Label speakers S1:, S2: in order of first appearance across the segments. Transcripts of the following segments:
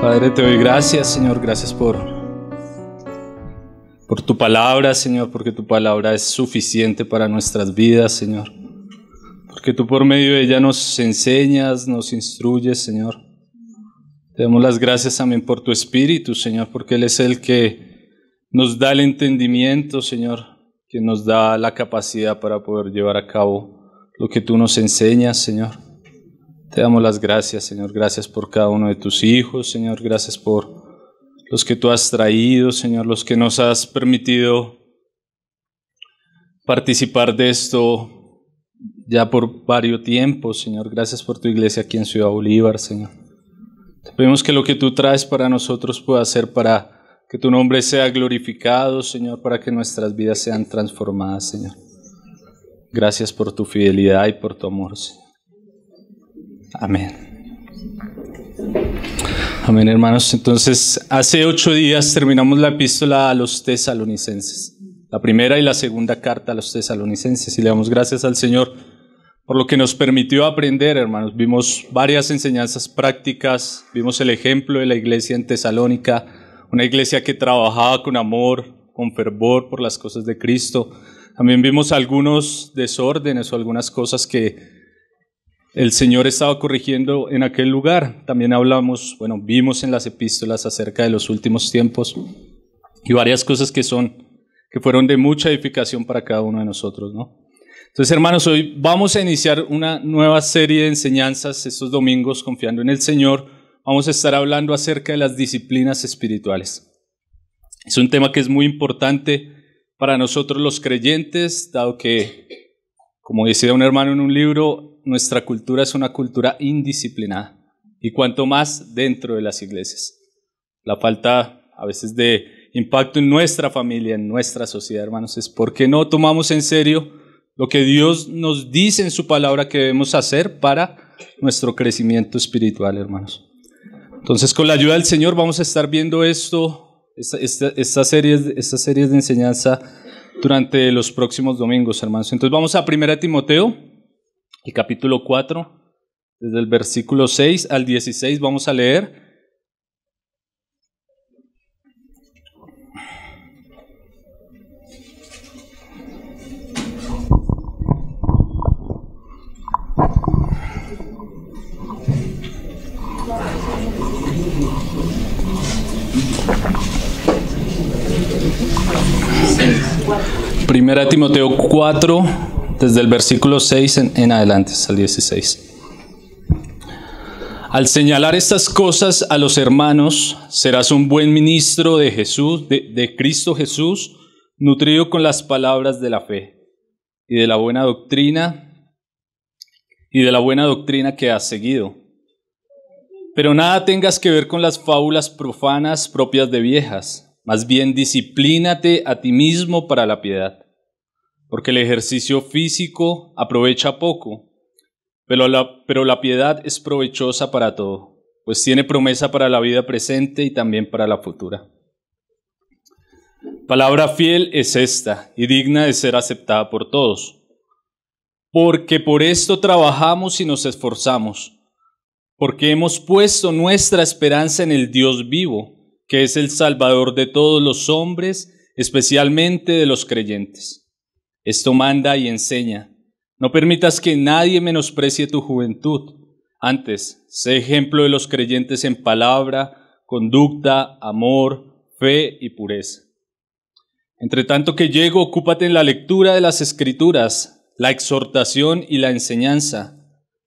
S1: Padre, te doy gracias, Señor, gracias por, por tu palabra, Señor, porque tu palabra es suficiente para nuestras vidas, Señor. Porque tú por medio de ella nos enseñas, nos instruyes, Señor. Te damos las gracias también por tu Espíritu, Señor, porque Él es el que nos da el entendimiento, Señor, que nos da la capacidad para poder llevar a cabo lo que tú nos enseñas, Señor. Te damos las gracias, Señor. Gracias por cada uno de tus hijos, Señor. Gracias por los que tú has traído, Señor, los que nos has permitido participar de esto ya por varios tiempos, Señor. Gracias por tu iglesia aquí en Ciudad Bolívar, Señor. Te pedimos que lo que tú traes para nosotros pueda ser para que tu nombre sea glorificado, Señor, para que nuestras vidas sean transformadas, Señor. Gracias por tu fidelidad y por tu amor, Señor. Amén. Amén, hermanos. Entonces, hace ocho días terminamos la epístola a los tesalonicenses, la primera y la segunda carta a los tesalonicenses, y le damos gracias al Señor por lo que nos permitió aprender, hermanos. Vimos varias enseñanzas prácticas, vimos el ejemplo de la iglesia en Tesalónica, una iglesia que trabajaba con amor, con fervor por las cosas de Cristo. También vimos algunos desórdenes o algunas cosas que el Señor estaba corrigiendo en aquel lugar. También hablamos, bueno, vimos en las epístolas acerca de los últimos tiempos y varias cosas que son, que fueron de mucha edificación para cada uno de nosotros, ¿no? Entonces, hermanos, hoy vamos a iniciar una nueva serie de enseñanzas estos domingos confiando en el Señor. Vamos a estar hablando acerca de las disciplinas espirituales. Es un tema que es muy importante para nosotros los creyentes, dado que como decía un hermano en un libro, nuestra cultura es una cultura indisciplinada y cuanto más dentro de las iglesias. La falta a veces de impacto en nuestra familia, en nuestra sociedad, hermanos, es porque no tomamos en serio lo que Dios nos dice en su palabra que debemos hacer para nuestro crecimiento espiritual, hermanos. Entonces, con la ayuda del Señor vamos a estar viendo esto, esta, esta, serie, esta serie de enseñanza durante los próximos domingos, hermanos. Entonces vamos a 1 Timoteo, el capítulo 4, desde el versículo 6 al 16 vamos a leer Primera Timoteo 4, desde el versículo 6 en, adelante, hasta el 16. Al señalar estas cosas a los hermanos, serás un buen ministro de Jesús, de, Cristo Jesús, nutrido con las palabras de la fe y de la buena doctrina y de la buena doctrina que has seguido. Pero nada tengas que ver con las fábulas profanas propias de viejas más bien disciplínate a ti mismo para la piedad, porque el ejercicio físico aprovecha poco, pero la, pero la piedad es provechosa para todo, pues tiene promesa para la vida presente y también para la futura. Palabra fiel es esta y digna de ser aceptada por todos, porque por esto trabajamos y nos esforzamos, porque hemos puesto nuestra esperanza en el Dios vivo que es el Salvador de todos los hombres, especialmente de los creyentes. Esto manda y enseña. No permitas que nadie menosprecie tu juventud. Antes, sé ejemplo de los creyentes en palabra, conducta, amor, fe y pureza. Entre tanto que llego, ocúpate en la lectura de las escrituras, la exhortación y la enseñanza.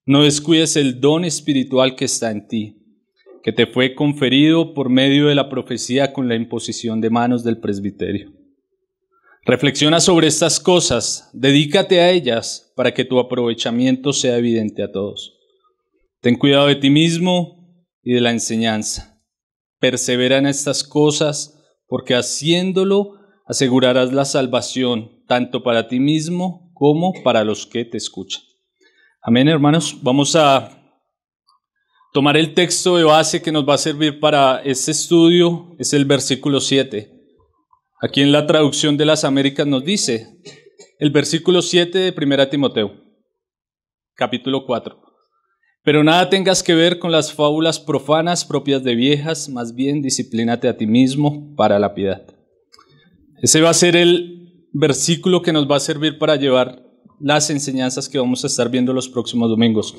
S1: No descuides el don espiritual que está en ti que te fue conferido por medio de la profecía con la imposición de manos del presbiterio. Reflexiona sobre estas cosas, dedícate a ellas para que tu aprovechamiento sea evidente a todos. Ten cuidado de ti mismo y de la enseñanza. Persevera en estas cosas porque haciéndolo asegurarás la salvación tanto para ti mismo como para los que te escuchan. Amén, hermanos. Vamos a Tomar el texto de base que nos va a servir para este estudio es el versículo 7. Aquí en la traducción de las Américas nos dice el versículo 7 de 1 Timoteo, capítulo 4. Pero nada tengas que ver con las fábulas profanas propias de viejas, más bien disciplínate a ti mismo para la piedad. Ese va a ser el versículo que nos va a servir para llevar las enseñanzas que vamos a estar viendo los próximos domingos.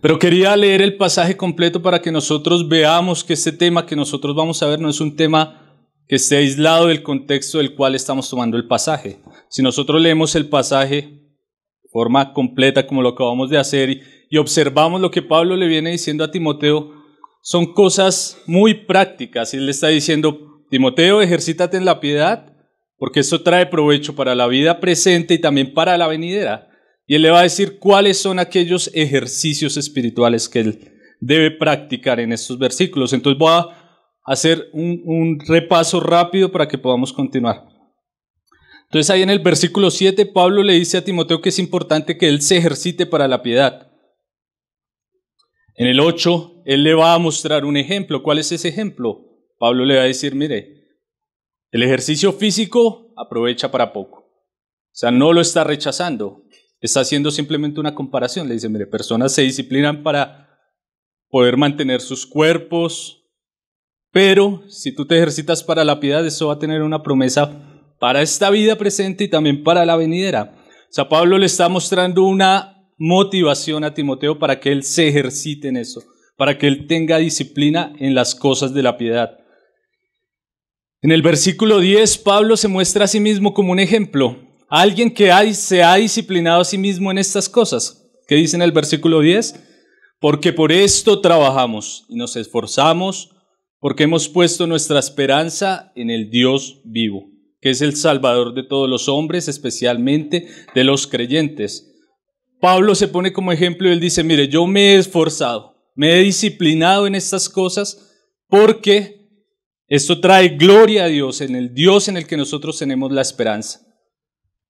S1: Pero quería leer el pasaje completo para que nosotros veamos que este tema que nosotros vamos a ver no es un tema que esté aislado del contexto del cual estamos tomando el pasaje. Si nosotros leemos el pasaje de forma completa como lo acabamos de hacer y observamos lo que Pablo le viene diciendo a Timoteo, son cosas muy prácticas. Él le está diciendo, Timoteo, ejercítate en la piedad porque eso trae provecho para la vida presente y también para la venidera. Y él le va a decir cuáles son aquellos ejercicios espirituales que él debe practicar en estos versículos. Entonces voy a hacer un, un repaso rápido para que podamos continuar. Entonces ahí en el versículo 7 Pablo le dice a Timoteo que es importante que él se ejercite para la piedad. En el 8 él le va a mostrar un ejemplo. ¿Cuál es ese ejemplo? Pablo le va a decir, mire, el ejercicio físico aprovecha para poco. O sea, no lo está rechazando. Está haciendo simplemente una comparación. Le dice, mire, personas se disciplinan para poder mantener sus cuerpos, pero si tú te ejercitas para la piedad, eso va a tener una promesa para esta vida presente y también para la venidera. O sea, Pablo le está mostrando una motivación a Timoteo para que él se ejercite en eso, para que él tenga disciplina en las cosas de la piedad. En el versículo 10, Pablo se muestra a sí mismo como un ejemplo alguien que se ha disciplinado a sí mismo en estas cosas. ¿Qué dice en el versículo 10? Porque por esto trabajamos y nos esforzamos, porque hemos puesto nuestra esperanza en el Dios vivo, que es el Salvador de todos los hombres, especialmente de los creyentes. Pablo se pone como ejemplo y él dice, mire, yo me he esforzado, me he disciplinado en estas cosas porque esto trae gloria a Dios, en el Dios en el que nosotros tenemos la esperanza.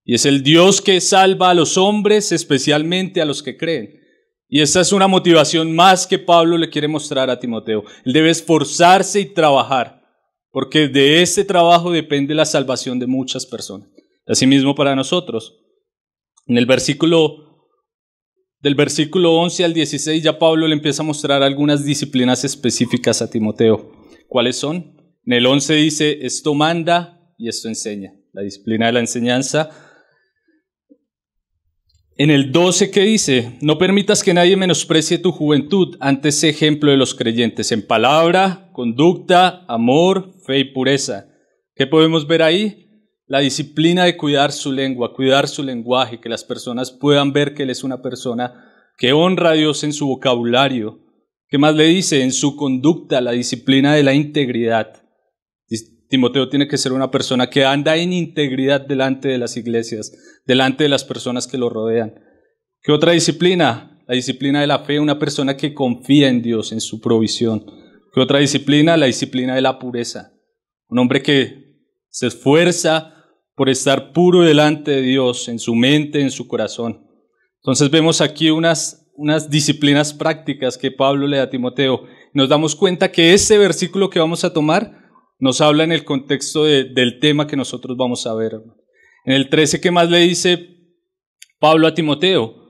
S1: Y es el Dios que salva a los hombres, especialmente a los que creen. Y esa es una motivación más que Pablo le quiere mostrar a Timoteo. Él debe esforzarse y trabajar, porque de ese trabajo depende la salvación de muchas personas. Asimismo para nosotros. En el versículo del versículo 11 al 16 ya Pablo le empieza a mostrar algunas disciplinas específicas a Timoteo. ¿Cuáles son? En el 11 dice, esto manda y esto enseña. La disciplina de la enseñanza, en el 12 que dice, no permitas que nadie menosprecie tu juventud, ante ese ejemplo de los creyentes en palabra, conducta, amor, fe y pureza. ¿Qué podemos ver ahí? La disciplina de cuidar su lengua, cuidar su lenguaje, que las personas puedan ver que él es una persona que honra a Dios en su vocabulario. ¿Qué más le dice? En su conducta, la disciplina de la integridad. Timoteo tiene que ser una persona que anda en integridad delante de las iglesias, delante de las personas que lo rodean. ¿Qué otra disciplina? La disciplina de la fe, una persona que confía en Dios, en su provisión. ¿Qué otra disciplina? La disciplina de la pureza. Un hombre que se esfuerza por estar puro delante de Dios, en su mente, en su corazón. Entonces vemos aquí unas, unas disciplinas prácticas que Pablo le da a Timoteo. Nos damos cuenta que ese versículo que vamos a tomar nos habla en el contexto del tema que nosotros vamos a ver. En el 13, ¿qué más le dice Pablo a Timoteo?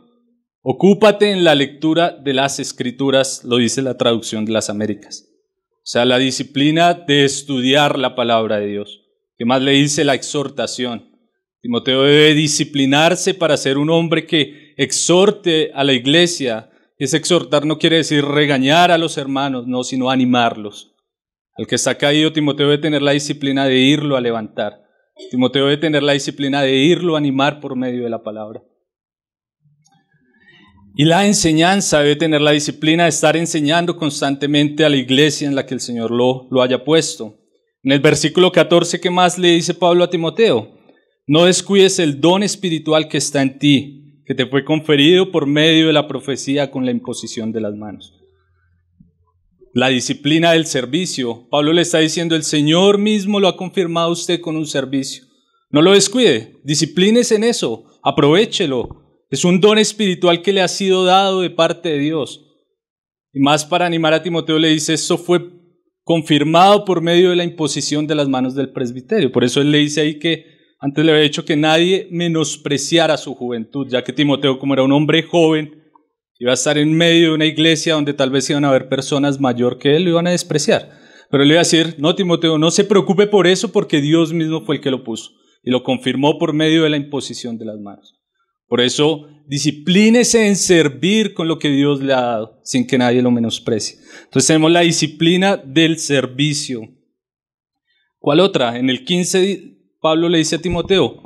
S1: Ocúpate en la lectura de las escrituras, lo dice la traducción de las Américas. O sea, la disciplina de estudiar la palabra de Dios. ¿Qué más le dice la exhortación? Timoteo debe disciplinarse para ser un hombre que exhorte a la iglesia. Es ese exhortar no quiere decir regañar a los hermanos, no, sino animarlos al que está caído, Timoteo debe tener la disciplina de irlo a levantar. Timoteo debe tener la disciplina de irlo a animar por medio de la palabra. Y la enseñanza debe tener la disciplina de estar enseñando constantemente a la iglesia en la que el Señor lo, lo haya puesto. En el versículo 14, ¿qué más le dice Pablo a Timoteo? No descuides el don espiritual que está en ti, que te fue conferido por medio de la profecía con la imposición de las manos la disciplina del servicio. Pablo le está diciendo, el Señor mismo lo ha confirmado a usted con un servicio. No lo descuide, disciplines en eso, aprovechelo. Es un don espiritual que le ha sido dado de parte de Dios. Y más para animar a Timoteo le dice, eso fue confirmado por medio de la imposición de las manos del presbiterio. Por eso él le dice ahí que antes le había dicho que nadie menospreciara su juventud, ya que Timoteo como era un hombre joven, Iba a estar en medio de una iglesia donde tal vez iban a haber personas mayor que él, lo iban a despreciar. Pero le iba a decir, no, Timoteo, no se preocupe por eso porque Dios mismo fue el que lo puso y lo confirmó por medio de la imposición de las manos. Por eso, disciplínese en servir con lo que Dios le ha dado, sin que nadie lo menosprecie. Entonces tenemos la disciplina del servicio. ¿Cuál otra? En el 15, Pablo le dice a Timoteo,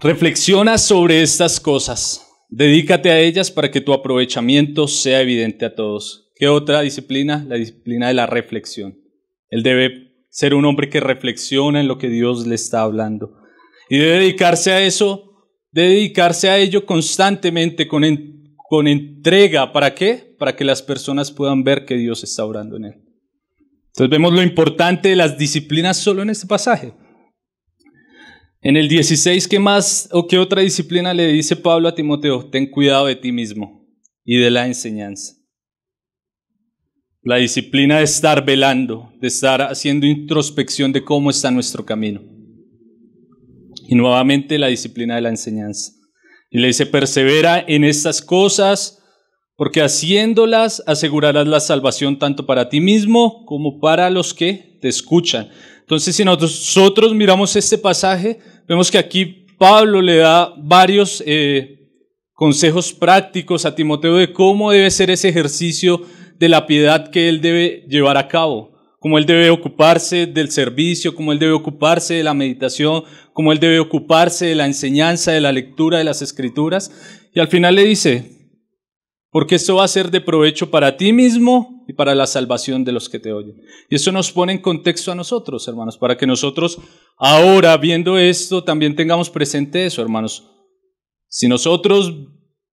S1: reflexiona sobre estas cosas Dedícate a ellas para que tu aprovechamiento sea evidente a todos. ¿Qué otra disciplina? La disciplina de la reflexión. Él debe ser un hombre que reflexiona en lo que Dios le está hablando. Y debe dedicarse a eso, debe dedicarse a ello constantemente, con, con entrega. ¿Para qué? Para que las personas puedan ver que Dios está orando en él. Entonces vemos lo importante de las disciplinas solo en este pasaje. En el 16, ¿qué más o qué otra disciplina le dice Pablo a Timoteo? Ten cuidado de ti mismo y de la enseñanza. La disciplina de estar velando, de estar haciendo introspección de cómo está nuestro camino. Y nuevamente la disciplina de la enseñanza. Y le dice, persevera en estas cosas porque haciéndolas asegurarás la salvación tanto para ti mismo como para los que te escuchan. Entonces, si nosotros miramos este pasaje, vemos que aquí Pablo le da varios eh, consejos prácticos a Timoteo de cómo debe ser ese ejercicio de la piedad que él debe llevar a cabo, cómo él debe ocuparse del servicio, cómo él debe ocuparse de la meditación, cómo él debe ocuparse de la enseñanza, de la lectura de las escrituras. Y al final le dice, porque eso va a ser de provecho para ti mismo y para la salvación de los que te oyen. Y eso nos pone en contexto a nosotros, hermanos, para que nosotros ahora, viendo esto, también tengamos presente eso, hermanos. Si nosotros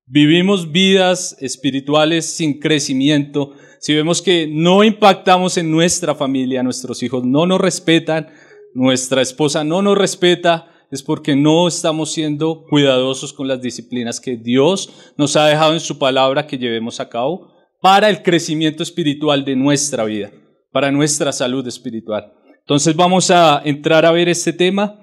S1: vivimos vidas espirituales sin crecimiento, si vemos que no impactamos en nuestra familia, nuestros hijos no nos respetan, nuestra esposa no nos respeta, es porque no estamos siendo cuidadosos con las disciplinas que Dios nos ha dejado en su palabra que llevemos a cabo para el crecimiento espiritual de nuestra vida, para nuestra salud espiritual. Entonces vamos a entrar a ver este tema.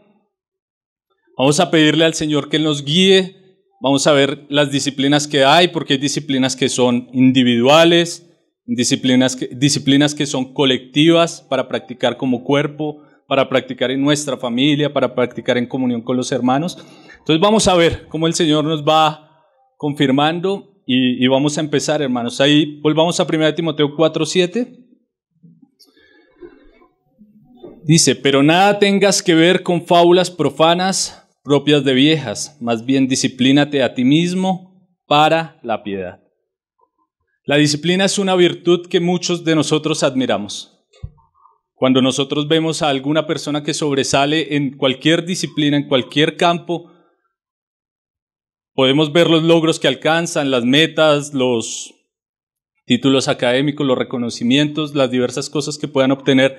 S1: Vamos a pedirle al Señor que nos guíe. Vamos a ver las disciplinas que hay, porque hay disciplinas que son individuales, disciplinas que, disciplinas que son colectivas para practicar como cuerpo, para practicar en nuestra familia, para practicar en comunión con los hermanos. Entonces vamos a ver cómo el Señor nos va confirmando y, vamos a empezar, hermanos. Ahí volvamos pues, a 1 Timoteo 4, 7. Dice, pero nada tengas que ver con fábulas profanas propias de viejas, más bien disciplínate a ti mismo para la piedad. La disciplina es una virtud que muchos de nosotros admiramos. Cuando nosotros vemos a alguna persona que sobresale en cualquier disciplina, en cualquier campo, podemos ver los logros que alcanzan, las metas, los títulos académicos, los reconocimientos, las diversas cosas que puedan obtener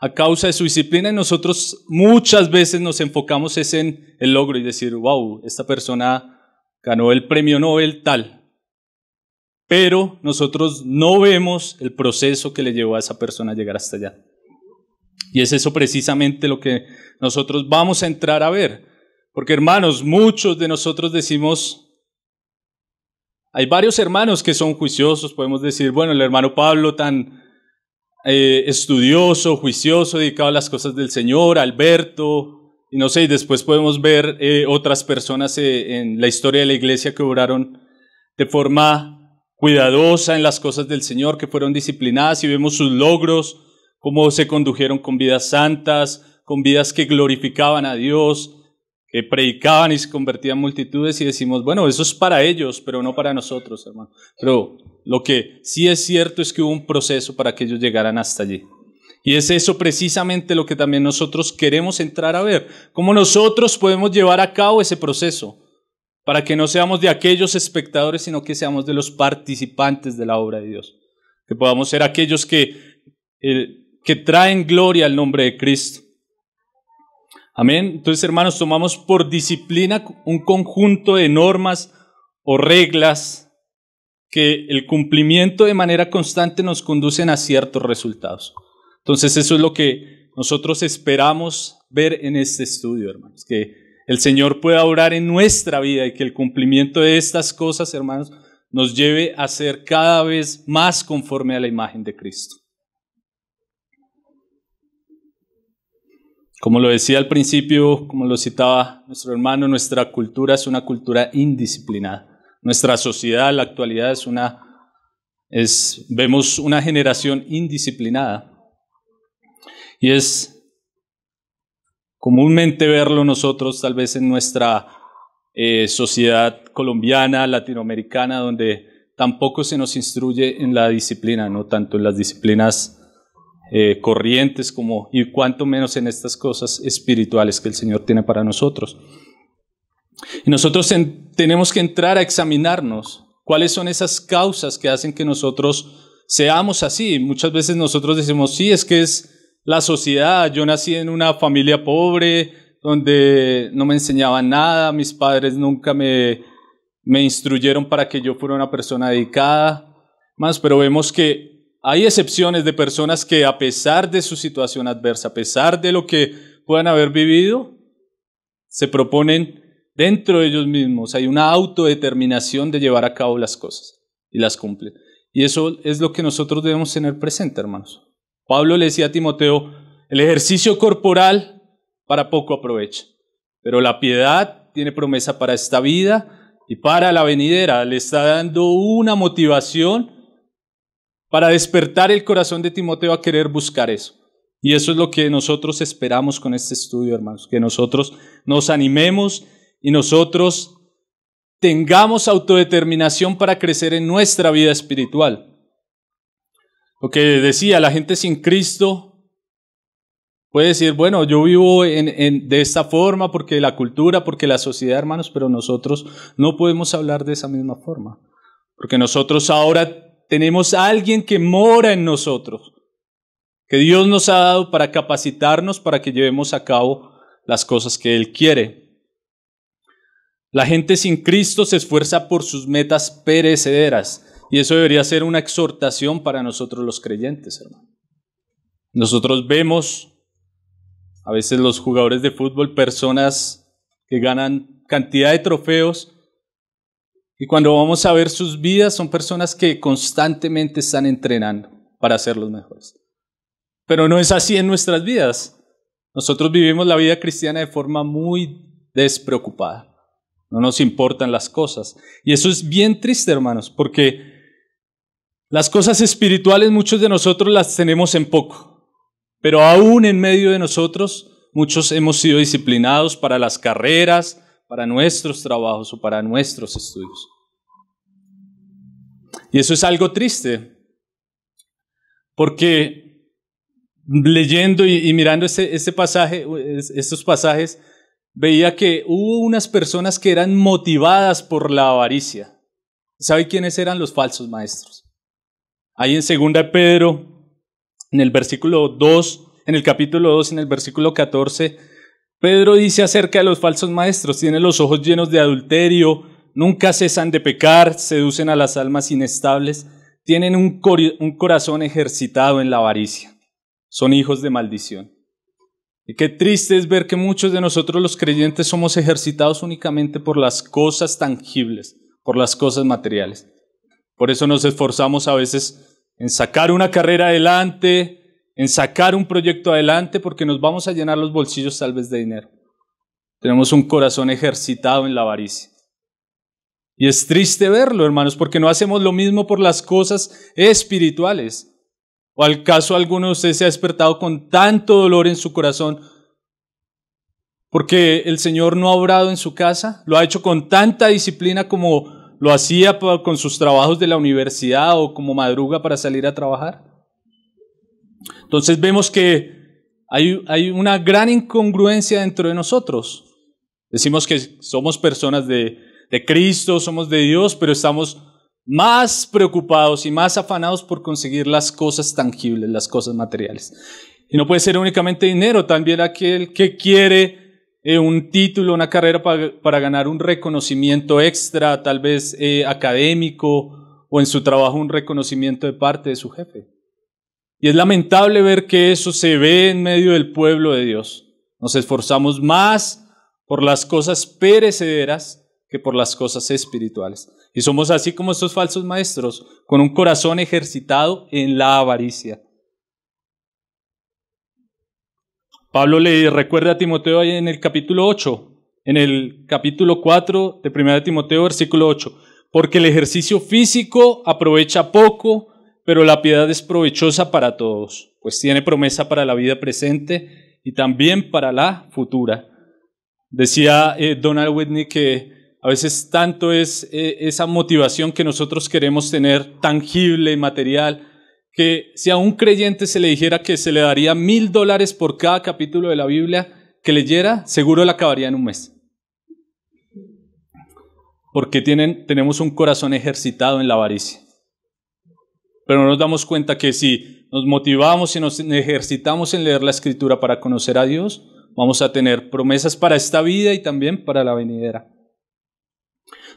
S1: a causa de su disciplina y nosotros muchas veces nos enfocamos es en el logro y decir, wow, esta persona ganó el premio Nobel tal. Pero nosotros no vemos el proceso que le llevó a esa persona a llegar hasta allá. Y es eso precisamente lo que nosotros vamos a entrar a ver. Porque hermanos, muchos de nosotros decimos, hay varios hermanos que son juiciosos, podemos decir, bueno, el hermano Pablo tan eh, estudioso, juicioso, dedicado a las cosas del Señor, Alberto, y no sé, y después podemos ver eh, otras personas eh, en la historia de la iglesia que obraron de forma cuidadosa en las cosas del Señor, que fueron disciplinadas y vemos sus logros, cómo se condujeron con vidas santas, con vidas que glorificaban a Dios, que predicaban y se convertían en multitudes y decimos, bueno, eso es para ellos, pero no para nosotros, hermano. Pero lo que sí es cierto es que hubo un proceso para que ellos llegaran hasta allí. Y es eso precisamente lo que también nosotros queremos entrar a ver, cómo nosotros podemos llevar a cabo ese proceso, para que no seamos de aquellos espectadores, sino que seamos de los participantes de la obra de Dios, que podamos ser aquellos que que traen gloria al nombre de Cristo. Amén. Entonces, hermanos, tomamos por disciplina un conjunto de normas o reglas que el cumplimiento de manera constante nos conducen a ciertos resultados. Entonces, eso es lo que nosotros esperamos ver en este estudio, hermanos, que el Señor pueda orar en nuestra vida y que el cumplimiento de estas cosas, hermanos, nos lleve a ser cada vez más conforme a la imagen de Cristo. Como lo decía al principio, como lo citaba nuestro hermano, nuestra cultura es una cultura indisciplinada. Nuestra sociedad, la actualidad, es una, es, vemos una generación indisciplinada. Y es comúnmente verlo nosotros, tal vez en nuestra eh, sociedad colombiana, latinoamericana, donde tampoco se nos instruye en la disciplina, ¿no? tanto en las disciplinas eh, corrientes como, y cuanto menos en estas cosas espirituales que el Señor tiene para nosotros. Y nosotros tenemos que entrar a examinarnos cuáles son esas causas que hacen que nosotros seamos así. Muchas veces nosotros decimos, sí, es que es la sociedad, yo nací en una familia pobre, donde no me enseñaban nada, mis padres nunca me, me instruyeron para que yo fuera una persona dedicada, más, pero vemos que hay excepciones de personas que a pesar de su situación adversa, a pesar de lo que puedan haber vivido, se proponen dentro de ellos mismos. Hay una autodeterminación de llevar a cabo las cosas y las cumplen. Y eso es lo que nosotros debemos tener presente, hermanos. Pablo le decía a Timoteo, el ejercicio corporal para poco aprovecha, pero la piedad tiene promesa para esta vida y para la venidera. Le está dando una motivación para despertar el corazón de Timoteo a querer buscar eso. Y eso es lo que nosotros esperamos con este estudio, hermanos, que nosotros nos animemos y nosotros tengamos autodeterminación para crecer en nuestra vida espiritual. Lo que decía, la gente sin Cristo puede decir, bueno, yo vivo de esta forma porque la cultura, porque la sociedad, hermanos, pero nosotros no podemos hablar de esa misma forma. Porque nosotros ahora tenemos a alguien que mora en nosotros, que Dios nos ha dado para capacitarnos para que llevemos a cabo las cosas que Él quiere. La gente sin Cristo se esfuerza por sus metas perecederas y eso debería ser una exhortación para nosotros los creyentes, hermano. Nosotros vemos a veces los jugadores de fútbol, personas que ganan cantidad de trofeos, y cuando vamos a ver sus vidas, son personas que constantemente están entrenando para ser los mejores. Pero no es así en nuestras vidas. Nosotros vivimos la vida cristiana de forma muy despreocupada. No nos importan las cosas. Y eso es bien triste, hermanos, porque las cosas espirituales muchos de nosotros las tenemos en poco. Pero aún en medio de nosotros, muchos hemos sido disciplinados para las carreras, para nuestros trabajos o para nuestros estudios. Y eso es algo triste, porque leyendo y, mirando este, pasaje, estos pasajes, veía que hubo unas personas que eran motivadas por la avaricia. ¿Sabe quiénes eran los falsos maestros? Ahí en 2 Pedro, en el versículo 2, en el capítulo 2, en el versículo 14, Pedro dice acerca de los falsos maestros, tienen los ojos llenos de adulterio, nunca cesan de pecar, seducen a las almas inestables, tienen un, un corazón ejercitado en la avaricia, son hijos de maldición. Y qué triste es ver que muchos de nosotros los creyentes somos ejercitados únicamente por las cosas tangibles, por las cosas materiales. Por eso nos esforzamos a veces en sacar una carrera adelante, en sacar un proyecto adelante porque nos vamos a llenar los bolsillos tal vez de dinero. Tenemos un corazón ejercitado en la avaricia. Y es triste verlo, hermanos, porque no hacemos lo mismo por las cosas espirituales. ¿O al caso alguno de ustedes se ha despertado con tanto dolor en su corazón porque el Señor no ha obrado en su casa? ¿Lo ha hecho con tanta disciplina como lo hacía con sus trabajos de la universidad o como madruga para salir a trabajar? Entonces vemos que hay, una gran incongruencia dentro de nosotros. Decimos que somos personas de, Cristo, somos de Dios, pero estamos más preocupados y más afanados por conseguir las cosas tangibles, las cosas materiales. Y no puede ser únicamente dinero, también aquel que quiere eh, un título, una carrera para, ganar un reconocimiento extra, tal vez eh, académico o en su trabajo un reconocimiento de parte de su jefe. Y es lamentable ver que eso se ve en medio del pueblo de Dios. Nos esforzamos más por las cosas perecederas que por las cosas espirituales. Y somos así como estos falsos maestros, con un corazón ejercitado en la avaricia. Pablo le recuerda a Timoteo en el capítulo 8, en el capítulo 4 de 1 Timoteo, versículo 8, porque el ejercicio físico aprovecha poco, pero la piedad es provechosa para todos, pues tiene promesa para la vida presente y también para la futura. Decía eh, Donald Whitney que a veces tanto es eh, esa motivación que nosotros queremos tener tangible, y material, que si a un creyente se le dijera que se le daría mil dólares por cada capítulo de la Biblia que leyera, seguro la acabaría en un mes. Porque tienen, tenemos un corazón ejercitado en la avaricia pero nos damos cuenta que si nos motivamos y nos ejercitamos en leer la escritura para conocer a Dios, vamos a tener promesas para esta vida y también para la venidera.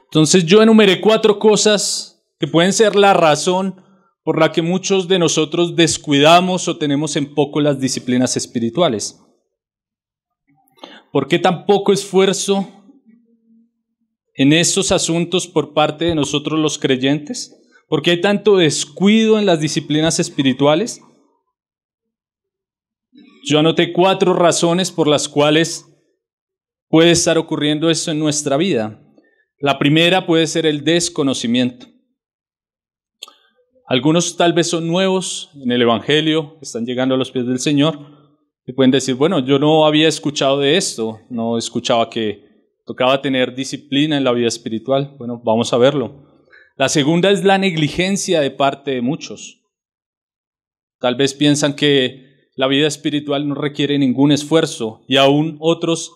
S1: Entonces yo enumeré cuatro cosas que pueden ser la razón por la que muchos de nosotros descuidamos o tenemos en poco las disciplinas espirituales. ¿Por qué tan poco esfuerzo en esos asuntos por parte de nosotros los creyentes? ¿Por qué hay tanto descuido en las disciplinas espirituales? Yo anoté cuatro razones por las cuales puede estar ocurriendo eso en nuestra vida. La primera puede ser el desconocimiento. Algunos tal vez son nuevos en el Evangelio, están llegando a los pies del Señor y pueden decir, bueno, yo no había escuchado de esto, no escuchaba que tocaba tener disciplina en la vida espiritual. Bueno, vamos a verlo. La segunda es la negligencia de parte de muchos. Tal vez piensan que la vida espiritual no requiere ningún esfuerzo y aún otros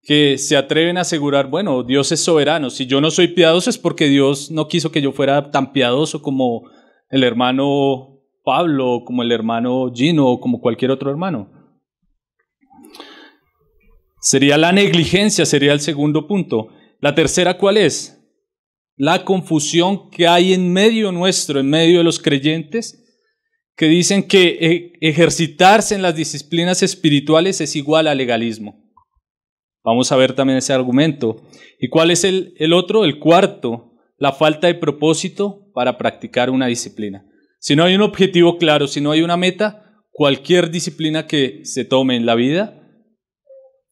S1: que se atreven a asegurar, bueno, Dios es soberano, si yo no soy piadoso es porque Dios no quiso que yo fuera tan piadoso como el hermano Pablo, como el hermano Gino o como cualquier otro hermano. Sería la negligencia, sería el segundo punto. La tercera, ¿cuál es? la confusión que hay en medio nuestro, en medio de los creyentes, que dicen que e, ejercitarse en las disciplinas espirituales es igual a legalismo. Vamos a ver también ese argumento. ¿Y cuál es el, el otro? El cuarto, la falta de propósito para practicar una disciplina. Si no hay un objetivo claro, si no hay una meta, cualquier disciplina que se tome en la vida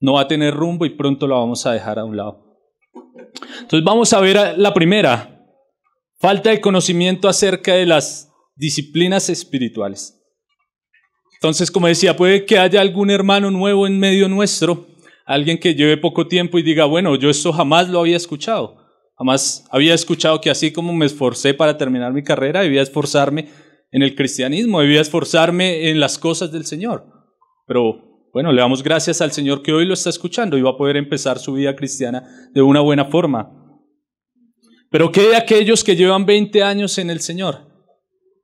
S1: no va a tener rumbo y pronto la vamos a dejar a un lado. Entonces vamos a ver la primera, falta de conocimiento acerca de las disciplinas espirituales. Entonces, como decía, puede que haya algún hermano nuevo en medio nuestro, alguien que lleve poco tiempo y diga, bueno, yo eso jamás lo había escuchado, jamás había escuchado que así como me esforcé para terminar mi carrera, debía esforzarme en el cristianismo, debía esforzarme en las cosas del Señor. Pero bueno, le damos gracias al Señor que hoy lo está escuchando y va a poder empezar su vida cristiana de una buena forma. Pero ¿qué de aquellos que llevan 20 años en el Señor?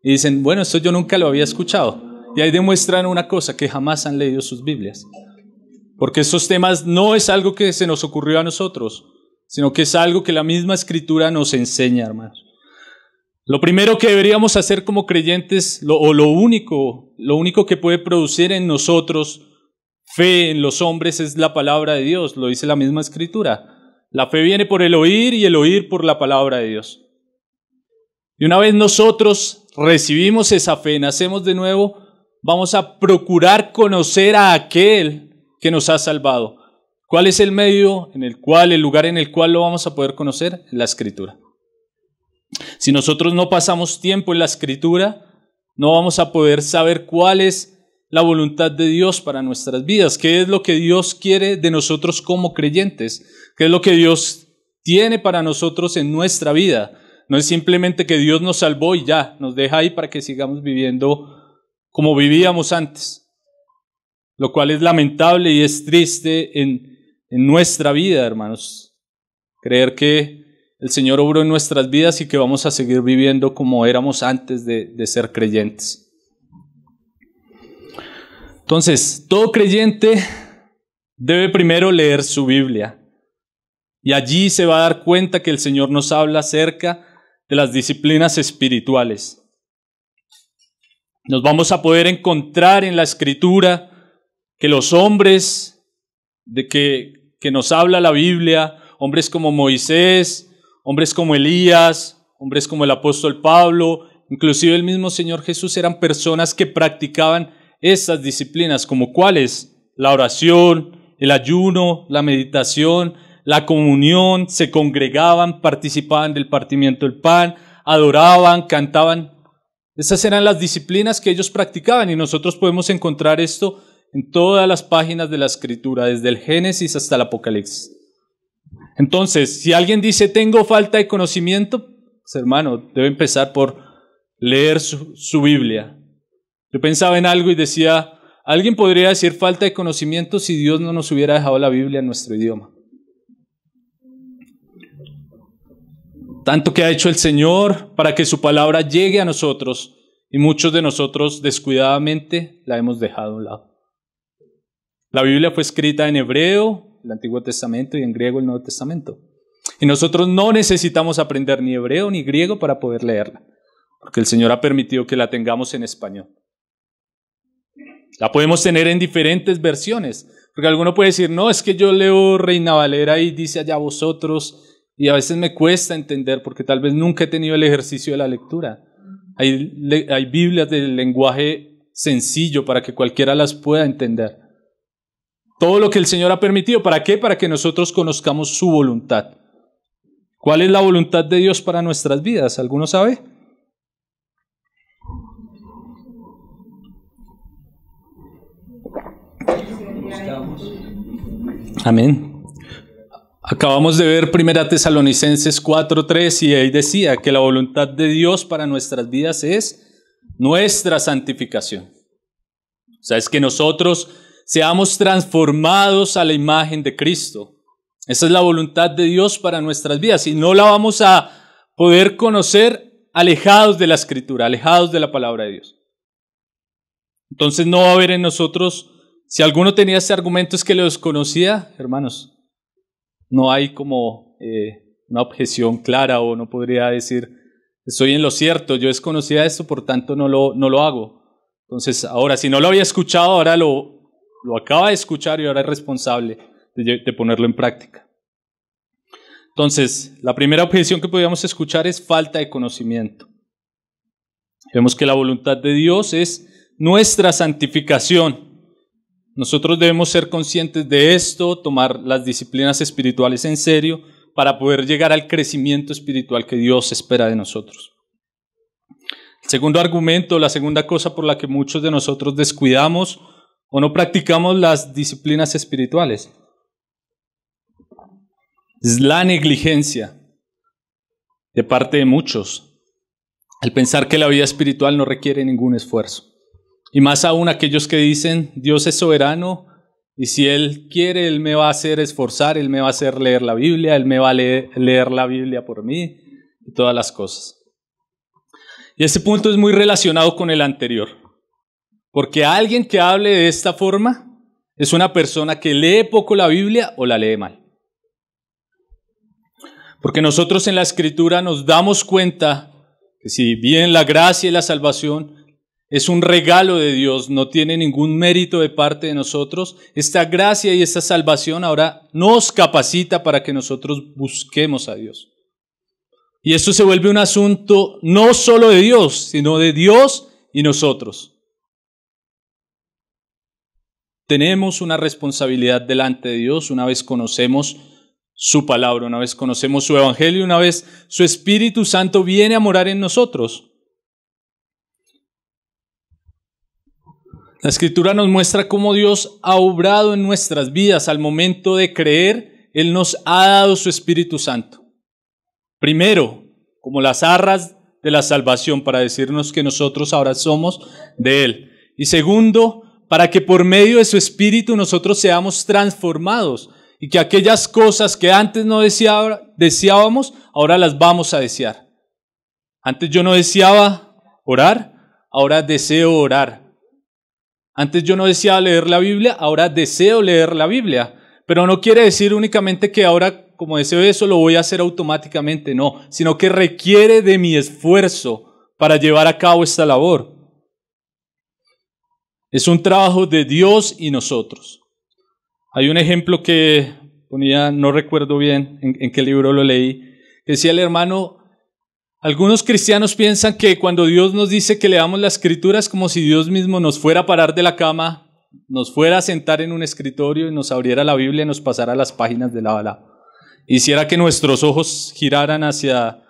S1: Y dicen, bueno, esto yo nunca lo había escuchado. Y ahí demuestran una cosa, que jamás han leído sus Biblias. Porque esos temas no es algo que se nos ocurrió a nosotros, sino que es algo que la misma escritura nos enseña, hermanos. Lo primero que deberíamos hacer como creyentes, o lo único, lo único que puede producir en nosotros Fe en los hombres es la palabra de Dios, lo dice la misma escritura. La fe viene por el oír y el oír por la palabra de Dios. Y una vez nosotros recibimos esa fe, nacemos de nuevo, vamos a procurar conocer a aquel que nos ha salvado. ¿Cuál es el medio en el cual, el lugar en el cual lo vamos a poder conocer? La escritura. Si nosotros no pasamos tiempo en la escritura, no vamos a poder saber cuál es la voluntad de Dios para nuestras vidas, qué es lo que Dios quiere de nosotros como creyentes, qué es lo que Dios tiene para nosotros en nuestra vida. No es simplemente que Dios nos salvó y ya, nos deja ahí para que sigamos viviendo como vivíamos antes, lo cual es lamentable y es triste en, nuestra vida, hermanos. Creer que el Señor obró en nuestras vidas y que vamos a seguir viviendo como éramos antes de ser creyentes. Entonces, todo creyente debe primero leer su Biblia. Y allí se va a dar cuenta que el Señor nos habla acerca de las disciplinas espirituales. Nos vamos a poder encontrar en la escritura que los hombres de que, que nos habla la Biblia, hombres como Moisés, hombres como Elías, hombres como el apóstol Pablo, inclusive el mismo Señor Jesús, eran personas que practicaban esas disciplinas como cuáles la oración, el ayuno, la meditación, la comunión, se congregaban, participaban del partimiento del pan, adoraban, cantaban. Esas eran las disciplinas que ellos practicaban y nosotros podemos encontrar esto en todas las páginas de la escritura, desde el Génesis hasta el Apocalipsis. Entonces, si alguien dice tengo falta de conocimiento, pues, hermano, debe empezar por leer su Biblia, yo pensaba en algo y decía, alguien podría decir falta de conocimiento si Dios no nos hubiera dejado la Biblia en nuestro idioma. Tanto que ha hecho el Señor para que su palabra llegue a nosotros y muchos de nosotros descuidadamente la hemos dejado a un lado. La Biblia fue escrita en hebreo, el Antiguo Testamento, y en griego, el Nuevo Testamento. Y nosotros no necesitamos aprender ni hebreo ni griego para poder leerla, porque el Señor ha permitido que la tengamos en español. La podemos tener en diferentes versiones, porque alguno puede decir, no, es que yo leo Reina Valera y dice allá vosotros, y a veces me cuesta entender porque tal vez nunca he tenido el ejercicio de la lectura. Hay, hay Biblias del lenguaje sencillo para que cualquiera las pueda entender. Todo lo que el Señor ha permitido, ¿para qué? Para que nosotros conozcamos su voluntad. ¿Cuál es la voluntad de Dios para nuestras vidas? ¿Alguno sabe? Amén. Acabamos de ver Primera Tesalonicenses 4:3 y ahí decía que la voluntad de Dios para nuestras vidas es nuestra santificación. O sea, es que nosotros seamos transformados a la imagen de Cristo. Esa es la voluntad de Dios para nuestras vidas y no la vamos a poder conocer alejados de la escritura, alejados de la palabra de Dios. Entonces no va a haber en nosotros si alguno tenía ese argumento es que lo desconocía, hermanos, no hay como eh, una objeción clara o no podría decir, estoy en lo cierto, yo desconocía esto, por tanto no lo, no lo hago. Entonces, ahora, si no lo había escuchado, ahora lo, lo acaba de escuchar y ahora es responsable de, de ponerlo en práctica. Entonces, la primera objeción que podíamos escuchar es falta de conocimiento. Vemos que la voluntad de Dios es nuestra santificación nosotros debemos ser conscientes de esto, tomar las disciplinas espirituales en serio para poder llegar al crecimiento espiritual que Dios espera de nosotros. El segundo argumento, la segunda cosa por la que muchos de nosotros descuidamos o no practicamos las disciplinas espirituales, es la negligencia de parte de muchos, al pensar que la vida espiritual no requiere ningún esfuerzo. Y más aún aquellos que dicen, Dios es soberano y si Él quiere, Él me va a hacer esforzar, Él me va a hacer leer la Biblia, Él me va a leer, la Biblia por mí y todas las cosas. Y este punto es muy relacionado con el anterior, porque alguien que hable de esta forma es una persona que lee poco la Biblia o la lee mal. Porque nosotros en la escritura nos damos cuenta que si bien la gracia y la salvación es un regalo de Dios, no tiene ningún mérito de parte de nosotros. Esta gracia y esta salvación ahora nos capacita para que nosotros busquemos a Dios. Y esto se vuelve un asunto no solo de Dios, sino de Dios y nosotros. Tenemos una responsabilidad delante de Dios una vez conocemos su palabra, una vez conocemos su evangelio, una vez su Espíritu Santo viene a morar en nosotros. La escritura nos muestra cómo Dios ha obrado en nuestras vidas al momento de creer, Él nos ha dado su Espíritu Santo. Primero, como las arras de la salvación para decirnos que nosotros ahora somos de Él. Y segundo, para que por medio de su Espíritu nosotros seamos transformados y que aquellas cosas que antes no deseábamos, ahora las vamos a desear. Antes yo no deseaba orar, ahora deseo orar. Antes yo no deseaba leer la Biblia, ahora deseo leer la Biblia. Pero no quiere decir únicamente que ahora como deseo eso lo voy a hacer automáticamente, no, sino que requiere de mi esfuerzo para llevar a cabo esta labor. Es un trabajo de Dios y nosotros. Hay un ejemplo que ponía, no recuerdo bien en, qué libro lo leí, que decía el hermano, algunos cristianos piensan que cuando Dios nos dice que leamos la escritura es como si Dios mismo nos fuera a parar de la cama, nos fuera a sentar en un escritorio y nos abriera la Biblia y nos pasara las páginas de la bala. Hiciera que nuestros ojos giraran hacia,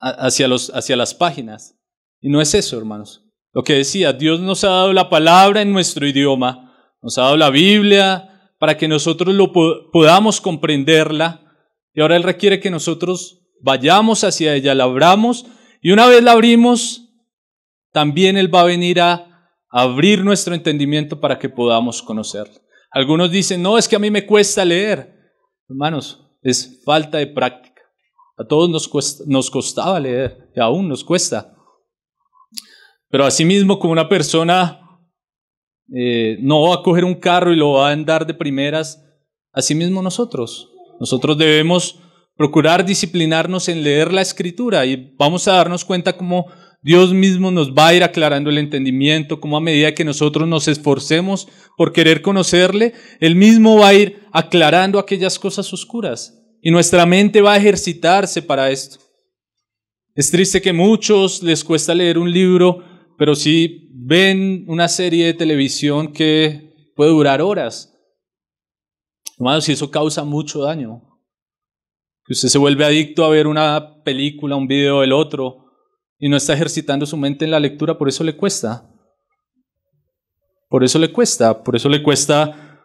S1: hacia, los, hacia las páginas. Y no es eso, hermanos. Lo que decía, Dios nos ha dado la palabra en nuestro idioma, nos ha dado la Biblia para que nosotros lo podamos comprenderla. Y ahora Él requiere que nosotros vayamos hacia ella, la abramos y una vez la abrimos, también Él va a venir a abrir nuestro entendimiento para que podamos conocerla. Algunos dicen, no, es que a mí me cuesta leer. Hermanos, es falta de práctica. A todos nos, nos costaba leer y aún nos cuesta. Pero asimismo, como una persona eh, no va a coger un carro y lo va a andar de primeras, asimismo nosotros. Nosotros debemos procurar disciplinarnos en leer la escritura y vamos a darnos cuenta cómo Dios mismo nos va a ir aclarando el entendimiento, cómo a medida que nosotros nos esforcemos por querer conocerle, Él mismo va a ir aclarando aquellas cosas oscuras y nuestra mente va a ejercitarse para esto. Es triste que muchos les cuesta leer un libro, pero si ven una serie de televisión que puede durar horas. Hermanos, si eso causa mucho daño que usted se vuelve adicto a ver una película, un video del otro, y no está ejercitando su mente en la lectura, por eso le cuesta. Por eso le cuesta, por eso le cuesta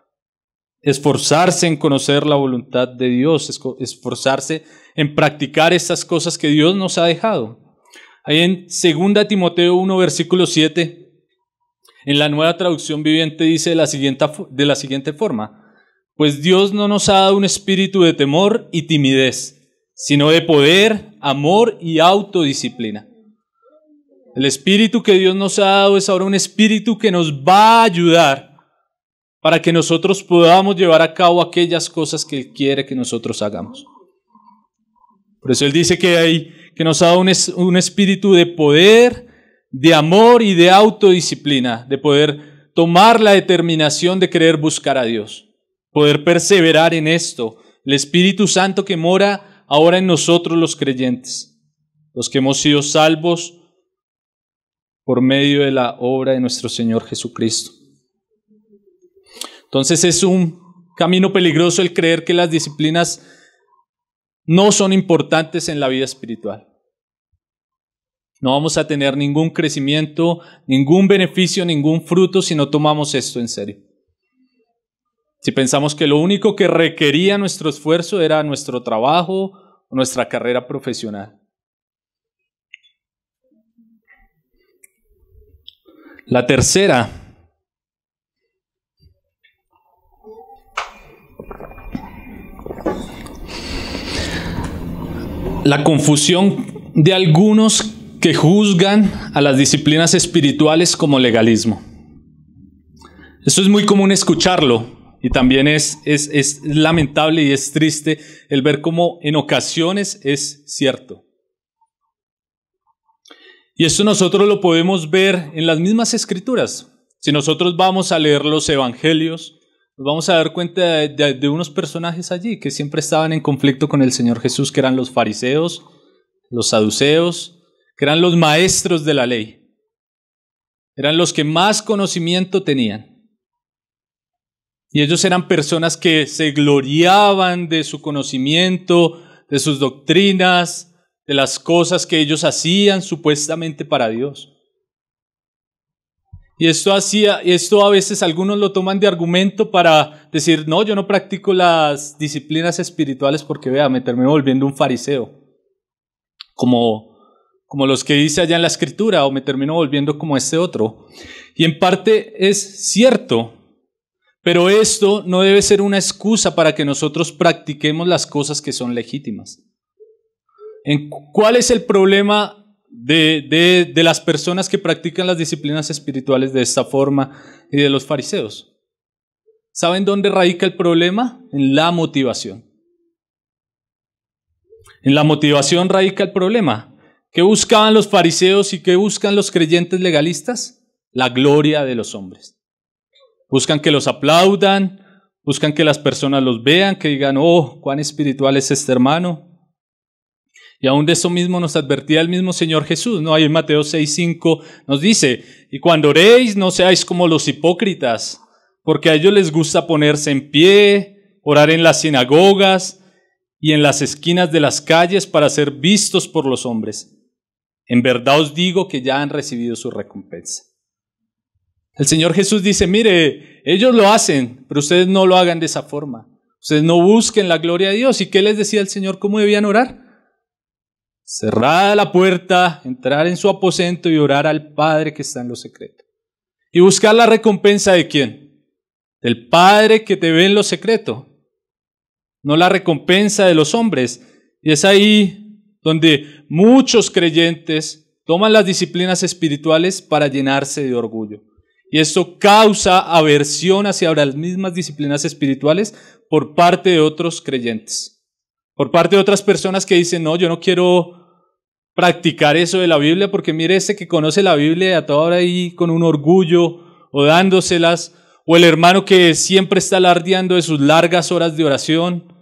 S1: esforzarse en conocer la voluntad de Dios, esforzarse en practicar estas cosas que Dios nos ha dejado. Ahí en 2 Timoteo 1, versículo 7, en la nueva traducción viviente dice la siguiente, de la siguiente forma, pues Dios no nos ha dado un espíritu de temor y timidez, sino de poder, amor y autodisciplina. El espíritu que Dios nos ha dado es ahora un espíritu que nos va a ayudar para que nosotros podamos llevar a cabo aquellas cosas que Él quiere que nosotros hagamos. Por eso Él dice que, hay, que nos ha dado un, un espíritu de poder, de amor y de autodisciplina, de poder tomar la determinación de querer buscar a Dios poder perseverar en esto, el Espíritu Santo que mora ahora en nosotros los creyentes, los que hemos sido salvos por medio de la obra de nuestro Señor Jesucristo. Entonces es un camino peligroso el creer que las disciplinas no son importantes en la vida espiritual. No vamos a tener ningún crecimiento, ningún beneficio, ningún fruto si no tomamos esto en serio. Si pensamos que lo único que requería nuestro esfuerzo era nuestro trabajo o nuestra carrera profesional. La tercera la confusión de algunos que juzgan a las disciplinas espirituales como legalismo. Esto es muy común escucharlo, y también es, es, lamentable y es triste el ver cómo en ocasiones es cierto. Y esto nosotros lo podemos ver en las mismas escrituras. Si nosotros vamos a leer los evangelios, nos vamos a dar cuenta de, unos personajes allí que siempre estaban en conflicto con el Señor Jesús, que eran los fariseos, los saduceos, que eran los maestros de la ley. Eran los que más conocimiento tenían. Y ellos eran personas que se gloriaban de su conocimiento, de sus doctrinas, de las cosas que ellos hacían supuestamente para Dios. Y esto, hacía, esto a veces algunos lo toman de argumento para decir, no, yo no practico las disciplinas espirituales porque vea, me termino volviendo un fariseo, como, como los que dice allá en la escritura, o me termino volviendo como este otro. Y en parte es cierto, pero esto no debe ser una excusa para que nosotros practiquemos las cosas que son legítimas. ¿Cuál es el problema de, de las personas que practican las disciplinas espirituales de esta forma y de los fariseos? ¿Saben dónde radica el problema? En la motivación. En la motivación radica el problema. ¿Qué buscaban los fariseos y qué buscan los creyentes legalistas? La gloria de los hombres. Buscan que los aplaudan, buscan que las personas los vean, que digan, oh, cuán espiritual es este hermano. Y aún de eso mismo nos advertía el mismo Señor Jesús, ¿no? Ahí en Mateo 6:5 nos dice, y cuando oréis no seáis como los hipócritas, porque a ellos les gusta ponerse en pie, orar en las sinagogas y en las esquinas de las calles para ser vistos por los hombres. En verdad os digo que ya han recibido su recompensa. El Señor Jesús dice, mire, ellos lo hacen, pero ustedes no lo hagan de esa forma. Ustedes no busquen la gloria de Dios. ¿Y qué les decía el Señor? ¿Cómo debían orar? Cerrar la puerta, entrar en su aposento y orar al Padre que está en lo secreto. Y buscar la recompensa de quién? Del Padre que te ve en lo secreto. No la recompensa de los hombres. Y es ahí donde muchos creyentes toman las disciplinas espirituales para llenarse de orgullo y esto causa aversión hacia las mismas disciplinas espirituales por parte de otros creyentes, por parte de otras personas que dicen, no, yo no quiero practicar eso de la Biblia, porque mire ese que conoce la Biblia a toda hora ahí con un orgullo o dándoselas, o el hermano que siempre está alardeando de sus largas horas de oración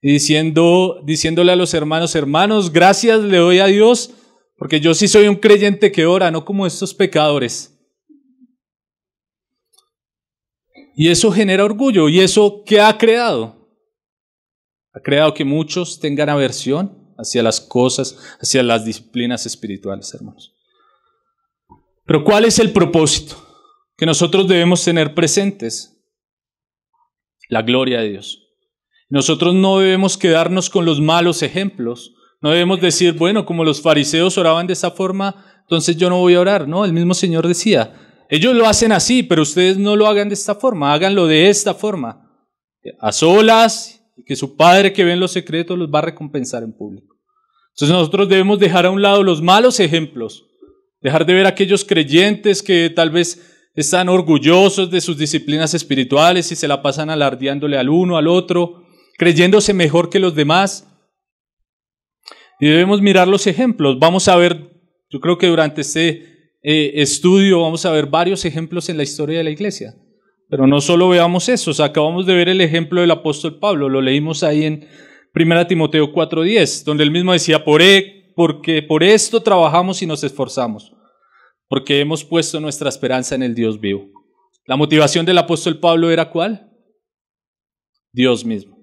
S1: y diciendo, diciéndole a los hermanos, hermanos, gracias le doy a Dios, porque yo sí soy un creyente que ora, no como estos pecadores Y eso genera orgullo. ¿Y eso qué ha creado? Ha creado que muchos tengan aversión hacia las cosas, hacia las disciplinas espirituales, hermanos. Pero ¿cuál es el propósito que nosotros debemos tener presentes? La gloria de Dios. Nosotros no debemos quedarnos con los malos ejemplos. No debemos decir, bueno, como los fariseos oraban de esa forma, entonces yo no voy a orar. No, el mismo Señor decía, ellos lo hacen así, pero ustedes no lo hagan de esta forma, háganlo de esta forma. A solas, y que su Padre que ve en los secretos los va a recompensar en público. Entonces nosotros debemos dejar a un lado los malos ejemplos, dejar de ver a aquellos creyentes que tal vez están orgullosos de sus disciplinas espirituales y se la pasan alardeándole al uno, al otro, creyéndose mejor que los demás. Y debemos mirar los ejemplos. Vamos a ver, yo creo que durante este eh, estudio vamos a ver varios ejemplos en la historia de la iglesia. Pero no solo veamos eso, acabamos de ver el ejemplo del apóstol Pablo, lo leímos ahí en 1 Timoteo 4:10, donde él mismo decía, e, porque por esto trabajamos y nos esforzamos, porque hemos puesto nuestra esperanza en el Dios vivo. La motivación del apóstol Pablo era cuál? Dios mismo.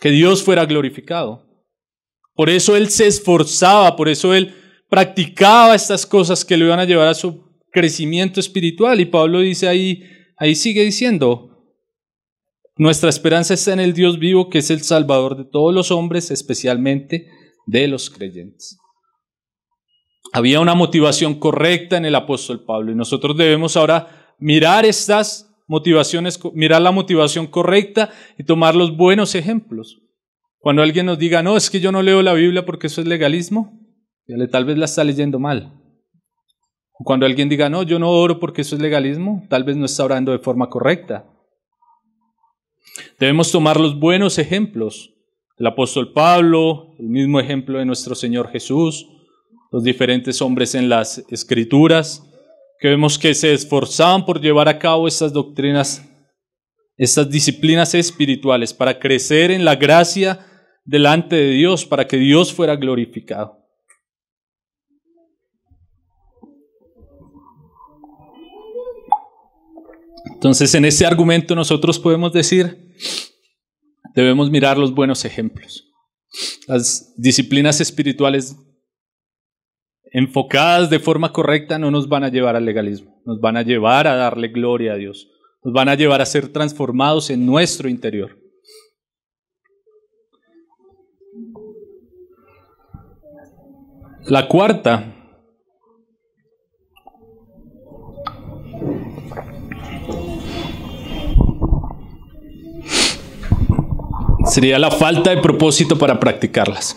S1: Que Dios fuera glorificado. Por eso él se esforzaba, por eso él practicaba estas cosas que le iban a llevar a su crecimiento espiritual. Y Pablo dice ahí, ahí sigue diciendo, nuestra esperanza está en el Dios vivo que es el Salvador de todos los hombres, especialmente de los creyentes. Había una motivación correcta en el apóstol Pablo y nosotros debemos ahora mirar estas motivaciones, mirar la motivación correcta y tomar los buenos ejemplos. Cuando alguien nos diga, no, es que yo no leo la Biblia porque eso es legalismo, tal vez la está leyendo mal. O cuando alguien diga, no, yo no oro porque eso es legalismo, tal vez no está orando de forma correcta. Debemos tomar los buenos ejemplos el apóstol Pablo, el mismo ejemplo de nuestro Señor Jesús, los diferentes hombres en las escrituras, que vemos que se esforzaban por llevar a cabo estas doctrinas, estas disciplinas espirituales, para crecer en la gracia delante de Dios, para que Dios fuera glorificado. Entonces, en ese argumento nosotros podemos decir, debemos mirar los buenos ejemplos. Las disciplinas espirituales enfocadas de forma correcta no nos van a llevar al legalismo, nos van a llevar a darle gloria a Dios, nos van a llevar a ser transformados en nuestro interior. La cuarta Sería la falta de propósito para practicarlas.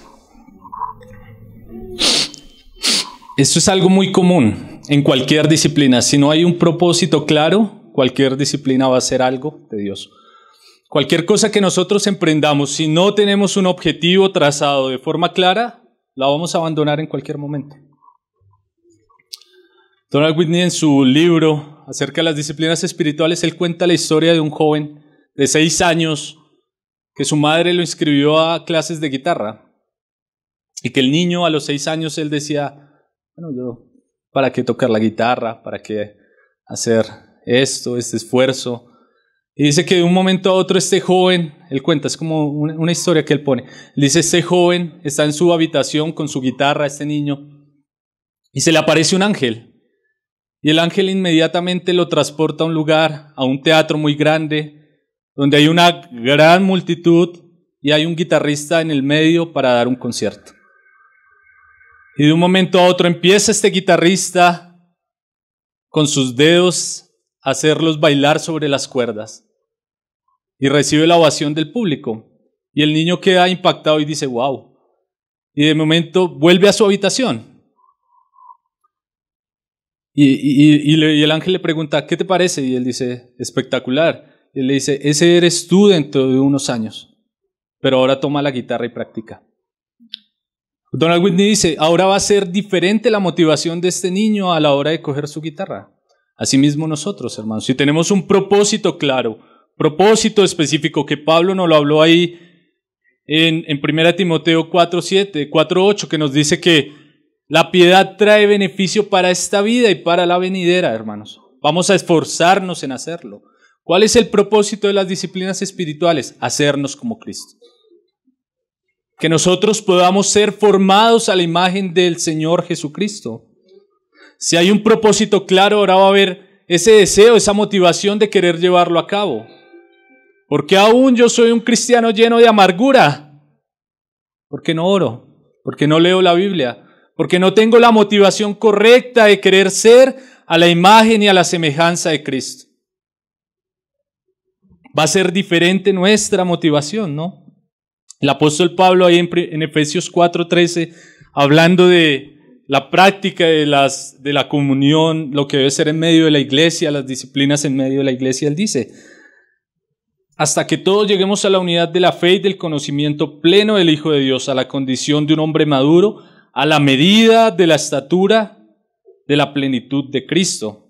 S1: Esto es algo muy común en cualquier disciplina. Si no hay un propósito claro, cualquier disciplina va a ser algo de Dios. Cualquier cosa que nosotros emprendamos, si no tenemos un objetivo trazado de forma clara, la vamos a abandonar en cualquier momento. Donald Whitney en su libro acerca de las disciplinas espirituales, él cuenta la historia de un joven de seis años que su madre lo inscribió a clases de guitarra y que el niño a los seis años él decía, bueno, yo, ¿para qué tocar la guitarra? ¿Para qué hacer esto, este esfuerzo? Y dice que de un momento a otro este joven, él cuenta, es como una, historia que él pone, le dice, este joven está en su habitación con su guitarra, este niño, y se le aparece un ángel. Y el ángel inmediatamente lo transporta a un lugar, a un teatro muy grande, donde hay una gran multitud y hay un guitarrista en el medio para dar un concierto. Y de un momento a otro empieza este guitarrista con sus dedos a hacerlos bailar sobre las cuerdas y recibe la ovación del público. Y el niño queda impactado y dice, wow. Y de momento vuelve a su habitación. Y, y el ángel le pregunta, ¿qué te parece? Y él dice, espectacular. Y le dice, ese eres tú dentro de unos años, pero ahora toma la guitarra y practica. Donald Whitney dice, ahora va a ser diferente la motivación de este niño a la hora de coger su guitarra. Asimismo nosotros, hermanos, si tenemos un propósito claro, propósito específico, que Pablo nos lo habló ahí en, en 1 Timoteo 4, 7, 4, 8, que nos dice que la piedad trae beneficio para esta vida y para la venidera, hermanos. Vamos a esforzarnos en hacerlo. ¿Cuál es el propósito de las disciplinas espirituales? Hacernos como Cristo. Que nosotros podamos ser formados a la imagen del Señor Jesucristo. Si hay un propósito claro, ahora va a haber ese deseo, esa motivación de querer llevarlo a cabo. Porque aún yo soy un cristiano lleno de amargura. Porque no oro, porque no leo la Biblia, porque no tengo la motivación correcta de querer ser a la imagen y a la semejanza de Cristo va a ser diferente nuestra motivación, ¿no? El apóstol Pablo ahí en, Efesios Efesios 4:13, hablando de la práctica de, las, de la comunión, lo que debe ser en medio de la iglesia, las disciplinas en medio de la iglesia, él dice, hasta que todos lleguemos a la unidad de la fe y del conocimiento pleno del Hijo de Dios, a la condición de un hombre maduro, a la medida de la estatura de la plenitud de Cristo.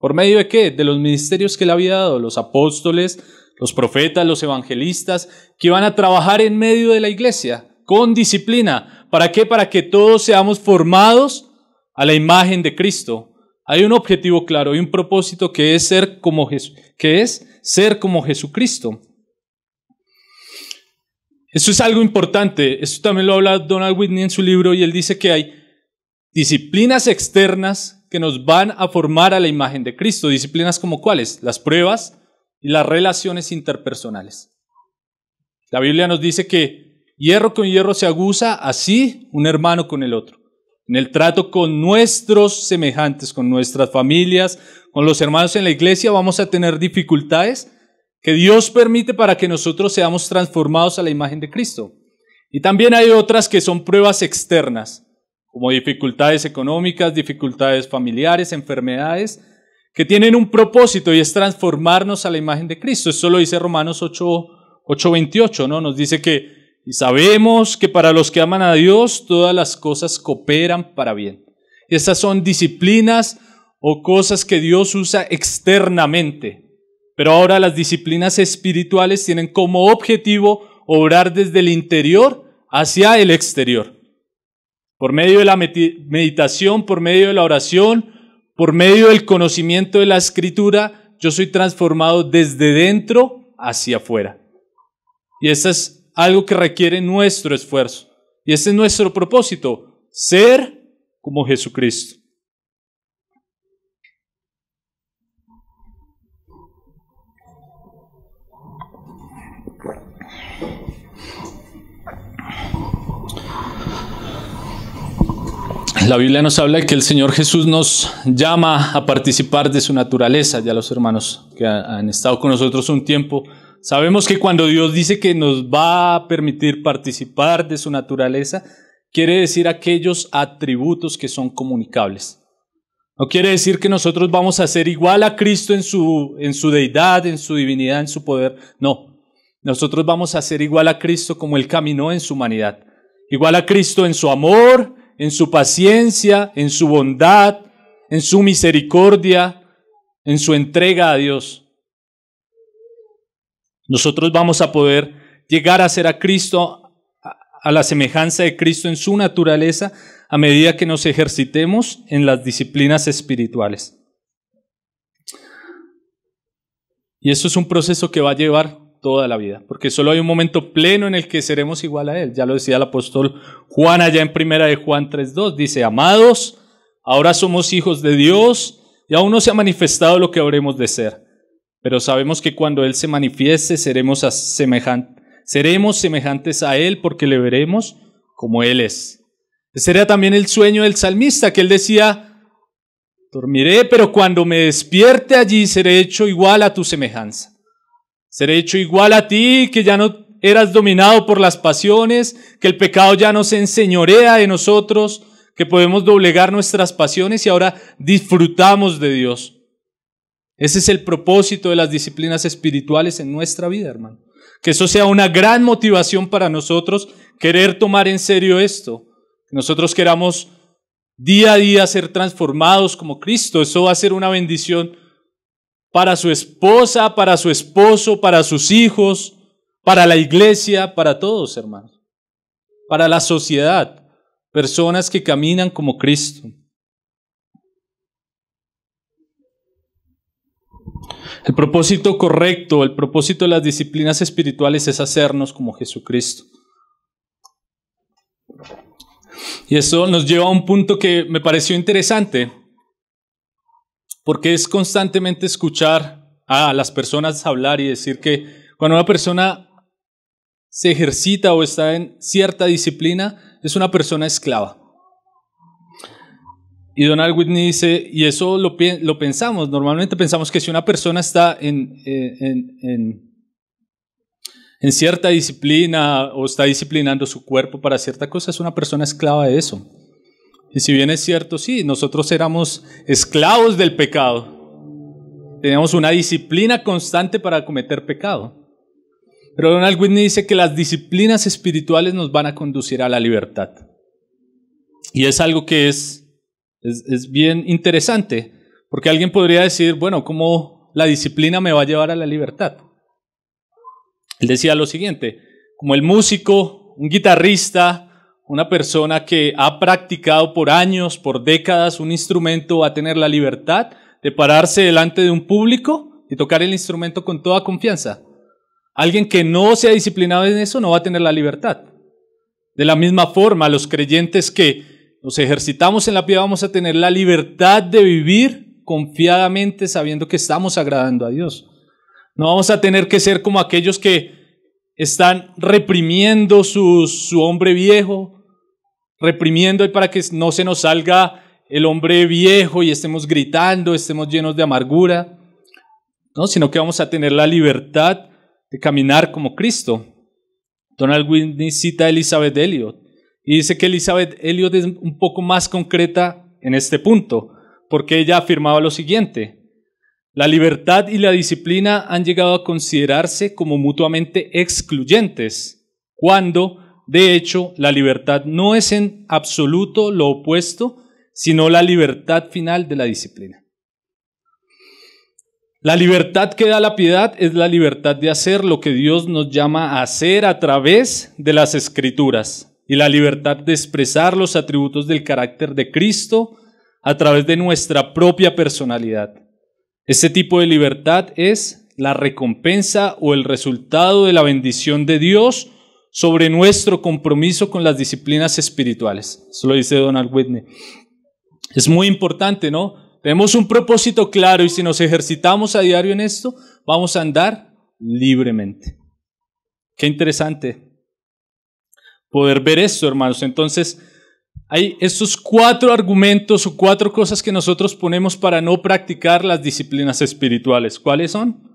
S1: ¿Por medio de qué? De los ministerios que le había dado, los apóstoles, los profetas, los evangelistas, que iban a trabajar en medio de la iglesia, con disciplina. ¿Para qué? Para que todos seamos formados a la imagen de Cristo. Hay un objetivo claro y un propósito que es ser como, que es ser como Jesucristo. Eso es algo importante. Esto también lo habla Donald Whitney en su libro y él dice que hay disciplinas externas que nos van a formar a la imagen de Cristo. Disciplinas como cuáles? Las pruebas y las relaciones interpersonales. La Biblia nos dice que hierro con hierro se aguza, así un hermano con el otro. En el trato con nuestros semejantes, con nuestras familias, con los hermanos en la iglesia, vamos a tener dificultades que Dios permite para que nosotros seamos transformados a la imagen de Cristo. Y también hay otras que son pruebas externas como dificultades económicas, dificultades familiares, enfermedades, que tienen un propósito y es transformarnos a la imagen de Cristo. Esto lo dice Romanos 8, 28, ¿no? Nos dice que y sabemos que para los que aman a Dios todas las cosas cooperan para bien. Esas son disciplinas o cosas que Dios usa externamente. Pero ahora las disciplinas espirituales tienen como objetivo obrar desde el interior hacia el exterior por medio de la meditación, por medio de la oración, por medio del conocimiento de la escritura, yo soy transformado desde dentro hacia afuera. Y eso es algo que requiere nuestro esfuerzo. Y ese es nuestro propósito, ser como Jesucristo. La Biblia nos habla de que el Señor Jesús nos llama a participar de su naturaleza. Ya los hermanos que han estado con nosotros un tiempo, sabemos que cuando Dios dice que nos va a permitir participar de su naturaleza, quiere decir aquellos atributos que son comunicables. No quiere decir que nosotros vamos a ser igual a Cristo en su, en su deidad, en su divinidad, en su poder. No, nosotros vamos a ser igual a Cristo como Él caminó en su humanidad. Igual a Cristo en su amor, en su paciencia, en su bondad, en su misericordia, en su entrega a Dios. Nosotros vamos a poder llegar a ser a Cristo, a la semejanza de Cristo en su naturaleza, a medida que nos ejercitemos en las disciplinas espirituales. Y eso es un proceso que va a llevar toda la vida, porque solo hay un momento pleno en el que seremos igual a Él. Ya lo decía el apóstol Juan allá en primera de Juan 3.2, dice, amados, ahora somos hijos de Dios y aún no se ha manifestado lo que habremos de ser, pero sabemos que cuando Él se manifieste seremos, seremos semejantes a Él porque le veremos como Él es. Ese era también el sueño del salmista, que él decía, dormiré, pero cuando me despierte allí seré hecho igual a tu semejanza. Seré hecho igual a ti, que ya no eras dominado por las pasiones, que el pecado ya no se enseñorea de nosotros, que podemos doblegar nuestras pasiones y ahora disfrutamos de Dios. Ese es el propósito de las disciplinas espirituales en nuestra vida, hermano. Que eso sea una gran motivación para nosotros querer tomar en serio esto. Que nosotros queramos día a día ser transformados como Cristo. Eso va a ser una bendición para su esposa, para su esposo, para sus hijos, para la iglesia, para todos, hermanos, para la sociedad, personas que caminan como Cristo. El propósito correcto, el propósito de las disciplinas espirituales es hacernos como Jesucristo. Y eso nos lleva a un punto que me pareció interesante porque es constantemente escuchar a las personas hablar y decir que cuando una persona se ejercita o está en cierta disciplina, es una persona esclava. Y Donald Whitney dice, y eso lo, pensamos, normalmente pensamos que si una persona está eh, en cierta disciplina o está disciplinando su cuerpo para cierta cosa, es una persona esclava de eso. Y si bien es cierto, sí, nosotros éramos esclavos del pecado. Tenemos una disciplina constante para cometer pecado. Pero Donald Whitney dice que las disciplinas espirituales nos van a conducir a la libertad. Y es algo que es, es, es bien interesante, porque alguien podría decir, bueno, ¿cómo la disciplina me va a llevar a la libertad? Él decía lo siguiente, como el músico, un guitarrista, una persona que ha practicado por años, por décadas un instrumento va a tener la libertad de pararse delante de un público y tocar el instrumento con toda confianza. Alguien que no se ha disciplinado en eso no va a tener la libertad. De la misma forma, los creyentes que nos ejercitamos en la piedad vamos a tener la libertad de vivir confiadamente sabiendo que estamos agradando a Dios. No vamos a tener que ser como aquellos que están reprimiendo su hombre viejo, reprimiendo y para que no se nos salga el hombre viejo y estemos gritando, estemos llenos de amargura, ¿no? sino que vamos a tener la libertad de caminar como Cristo. Donald Whitney cita a Elizabeth Elliot y dice que Elizabeth Elliot es un poco más concreta en este punto, porque ella afirmaba lo siguiente, la libertad y la disciplina han llegado a considerarse como mutuamente excluyentes, cuando de hecho, la libertad no es en absoluto lo opuesto, sino la libertad final de la disciplina. La libertad que da la piedad es la libertad de hacer lo que Dios nos llama a hacer a través de las escrituras y la libertad de expresar los atributos del carácter de Cristo a través de nuestra propia personalidad. Este tipo de libertad es la recompensa o el resultado de la bendición de Dios sobre nuestro compromiso con las disciplinas espirituales. Eso lo dice Donald Whitney. Es muy importante, ¿no? Tenemos un propósito claro y si nos ejercitamos a diario en esto, vamos a andar libremente. Qué interesante poder ver eso, hermanos. Entonces, hay estos cuatro argumentos o cuatro cosas que nosotros ponemos para no practicar las disciplinas espirituales. ¿Cuáles son?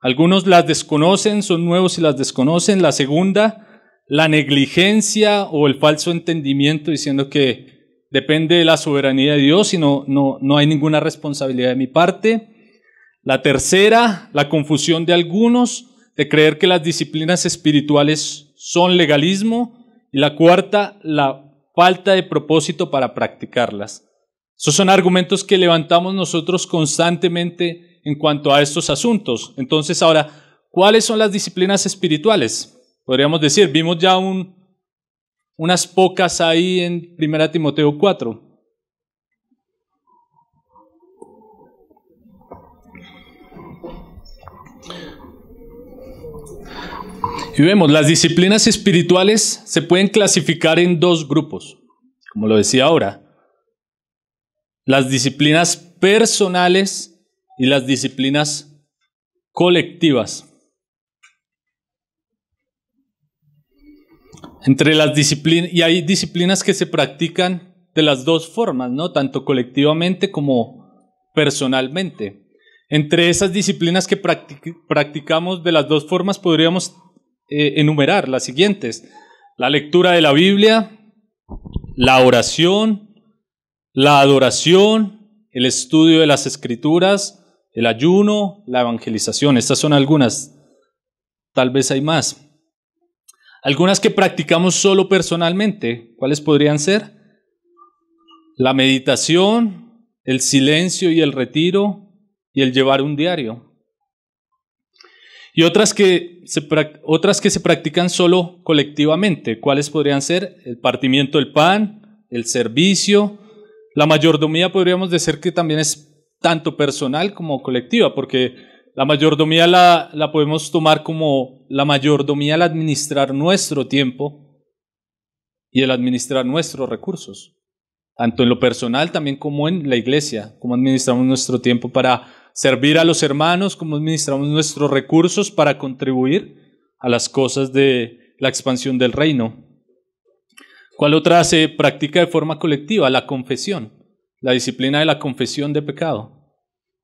S1: Algunos las desconocen, son nuevos y las desconocen. La segunda, la negligencia o el falso entendimiento diciendo que depende de la soberanía de Dios y no, no, no hay ninguna responsabilidad de mi parte. La tercera, la confusión de algunos de creer que las disciplinas espirituales son legalismo. Y la cuarta, la falta de propósito para practicarlas. Esos son argumentos que levantamos nosotros constantemente en cuanto a estos asuntos. Entonces ahora, ¿cuáles son las disciplinas espirituales? Podríamos decir, vimos ya unas pocas ahí en 1 Timoteo 4. Y vemos, las disciplinas espirituales se pueden clasificar en dos grupos, como lo decía ahora. Las disciplinas personales y las disciplinas colectivas. Entre las disciplinas, y hay disciplinas que se practican de las dos formas, ¿no? Tanto colectivamente como personalmente. Entre esas disciplinas que practicamos de las dos formas podríamos eh, enumerar las siguientes. La lectura de la Biblia, la oración, la adoración, el estudio de las escrituras, el ayuno, la evangelización. Estas son algunas, tal vez hay más. Algunas que practicamos solo personalmente, ¿cuáles podrían ser? La meditación, el silencio y el retiro y el llevar un diario. Y otras que, se, otras que se practican solo colectivamente, ¿cuáles podrían ser? El partimiento del pan, el servicio, la mayordomía podríamos decir que también es tanto personal como colectiva, porque la mayordomía la, podemos tomar como la mayordomía al administrar nuestro tiempo y el administrar nuestros recursos, tanto en lo personal también como en la iglesia, cómo administramos nuestro tiempo para servir a los hermanos, cómo administramos nuestros recursos para contribuir a las cosas de la expansión del reino. ¿Cuál otra se practica de forma colectiva? La confesión la disciplina de la confesión de pecado,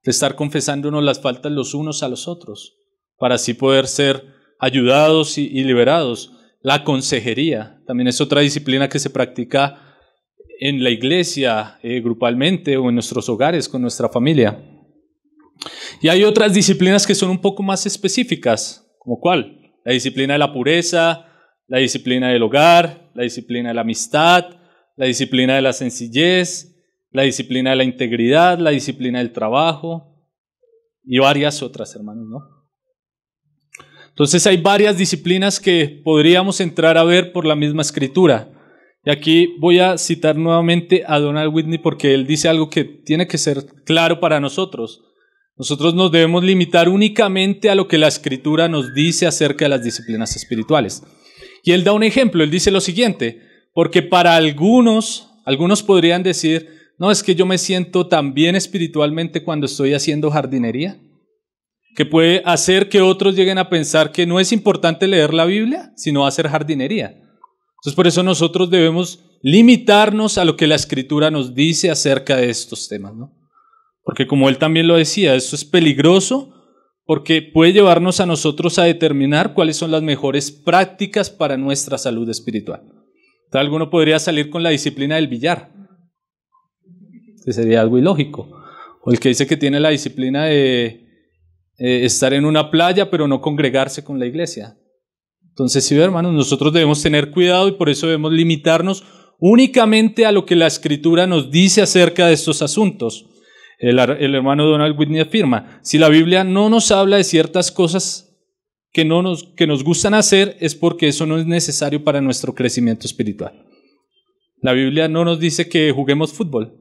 S1: de estar confesándonos las faltas los unos a los otros, para así poder ser ayudados y, liberados. La consejería también es otra disciplina que se practica en la iglesia, eh, grupalmente o en nuestros hogares con nuestra familia. Y hay otras disciplinas que son un poco más específicas, como cuál? La disciplina de la pureza, la disciplina del hogar, la disciplina de la amistad, la disciplina de la sencillez, la disciplina de la integridad, la disciplina del trabajo y varias otras, hermanos, ¿no? Entonces hay varias disciplinas que podríamos entrar a ver por la misma escritura. Y aquí voy a citar nuevamente a Donald Whitney porque él dice algo que tiene que ser claro para nosotros. Nosotros nos debemos limitar únicamente a lo que la escritura nos dice acerca de las disciplinas espirituales. Y él da un ejemplo, él dice lo siguiente, porque para algunos, algunos podrían decir, no, es que yo me siento tan bien espiritualmente cuando estoy haciendo jardinería, que puede hacer que otros lleguen a pensar que no es importante leer la Biblia, sino hacer jardinería. Entonces por eso nosotros debemos limitarnos a lo que la escritura nos dice acerca de estos temas, ¿no? Porque como él también lo decía, eso es peligroso porque puede llevarnos a nosotros a determinar cuáles son las mejores prácticas para nuestra salud espiritual. Tal alguno podría salir con la disciplina del billar que sería algo ilógico. O el que dice que tiene la disciplina de eh, estar en una playa pero no congregarse con la iglesia. Entonces, sí, hermanos, nosotros debemos tener cuidado y por eso debemos limitarnos únicamente a lo que la escritura nos dice acerca de estos asuntos. El, el, hermano Donald Whitney afirma, si la Biblia no nos habla de ciertas cosas que, no nos, que nos gustan hacer, es porque eso no es necesario para nuestro crecimiento espiritual. La Biblia no nos dice que juguemos fútbol,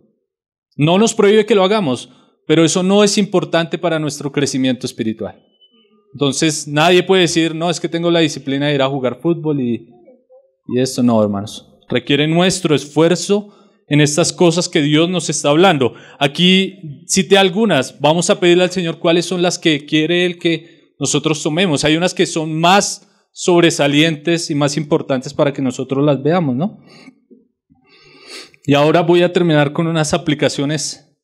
S1: no nos prohíbe que lo hagamos, pero eso no es importante para nuestro crecimiento espiritual. Entonces nadie puede decir, no, es que tengo la disciplina de ir a jugar fútbol y, y esto no, hermanos. Requiere nuestro esfuerzo en estas cosas que Dios nos está hablando. Aquí cité algunas. Vamos a pedirle al Señor cuáles son las que quiere Él que nosotros tomemos. Hay unas que son más sobresalientes y más importantes para que nosotros las veamos, ¿no? Y ahora voy a terminar con unas aplicaciones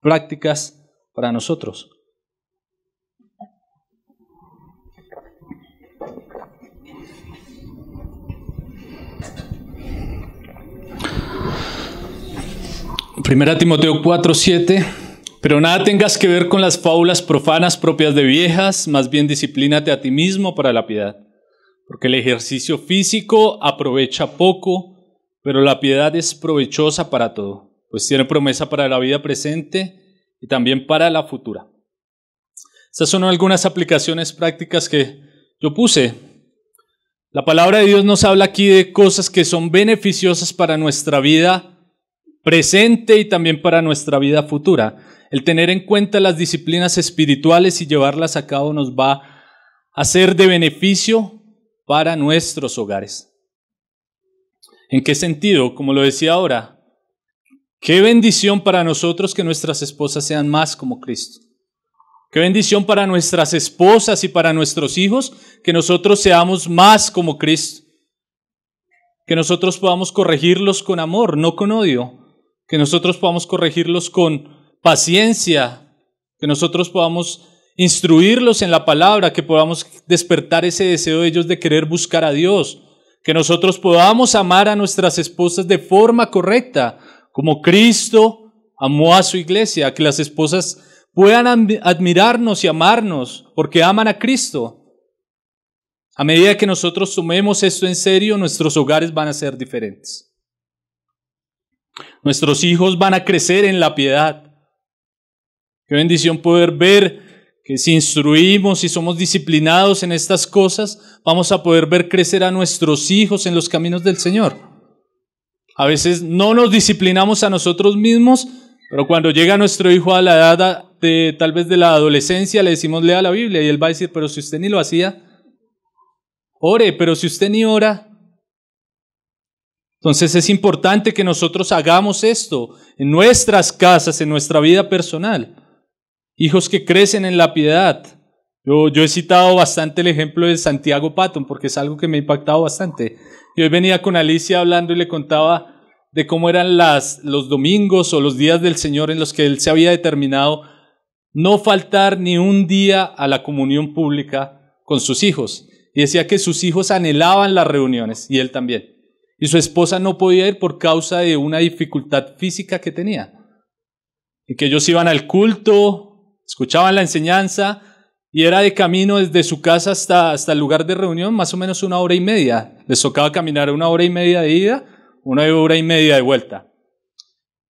S1: prácticas para nosotros. Primera Timoteo 4:7 Pero nada tengas que ver con las fábulas profanas propias de viejas, más bien disciplínate a ti mismo para la piedad, porque el ejercicio físico aprovecha poco, pero la piedad es provechosa para todo, pues tiene promesa para la vida presente y también para la futura. Estas son algunas aplicaciones prácticas que yo puse. La palabra de Dios nos habla aquí de cosas que son beneficiosas para nuestra vida presente y también para nuestra vida futura. El tener en cuenta las disciplinas espirituales y llevarlas a cabo nos va a ser de beneficio para nuestros hogares. ¿En qué sentido? Como lo decía ahora, qué bendición para nosotros que nuestras esposas sean más como Cristo. Qué bendición para nuestras esposas y para nuestros hijos que nosotros seamos más como Cristo. Que nosotros podamos corregirlos con amor, no con odio. Que nosotros podamos corregirlos con paciencia. Que nosotros podamos instruirlos en la palabra, que podamos despertar ese deseo de ellos de querer buscar a Dios que nosotros podamos amar a nuestras esposas de forma correcta, como Cristo amó a su iglesia, que las esposas puedan admirarnos y amarnos porque aman a Cristo. A medida que nosotros tomemos esto en serio, nuestros hogares van a ser diferentes. Nuestros hijos van a crecer en la piedad. Qué bendición poder ver que si instruimos y somos disciplinados en estas cosas, vamos a poder ver crecer a nuestros hijos en los caminos del Señor. A veces no nos disciplinamos a nosotros mismos, pero cuando llega nuestro hijo a la edad de, tal vez de la adolescencia, le decimos lea la Biblia y él va a decir, pero si usted ni lo hacía, ore, pero si usted ni ora. Entonces es importante que nosotros hagamos esto en nuestras casas, en nuestra vida personal hijos que crecen en la piedad. Yo, he citado bastante el ejemplo de Santiago Patton porque es algo que me ha impactado bastante. yo venía con Alicia hablando y le contaba de cómo eran las, los domingos o los días del Señor en los que él se había determinado no faltar ni un día a la comunión pública con sus hijos. Y decía que sus hijos anhelaban las reuniones y él también. Y su esposa no podía ir por causa de una dificultad física que tenía. Y que ellos iban al culto, escuchaban la enseñanza y era de camino desde su casa hasta, hasta el lugar de reunión más o menos una hora y media. Les tocaba caminar una hora y media de ida, una hora y media de vuelta.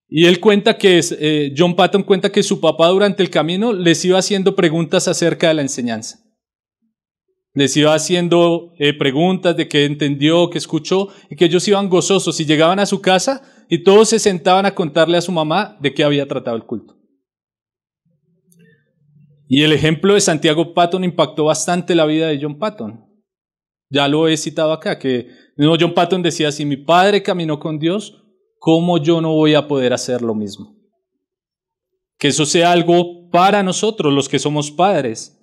S1: Y él cuenta que, eh, John Patton cuenta que su papá durante el camino les iba haciendo preguntas acerca de la enseñanza. Les iba haciendo eh, preguntas de qué entendió, qué escuchó, y que ellos iban gozosos y llegaban a su casa y todos se sentaban a contarle a su mamá de qué había tratado el culto. Y el ejemplo de Santiago Patton impactó bastante la vida de John Patton. Ya lo he citado acá, que mismo John Patton decía, si mi padre caminó con Dios, ¿cómo yo no voy a poder hacer lo mismo? Que eso sea algo para nosotros, los que somos padres.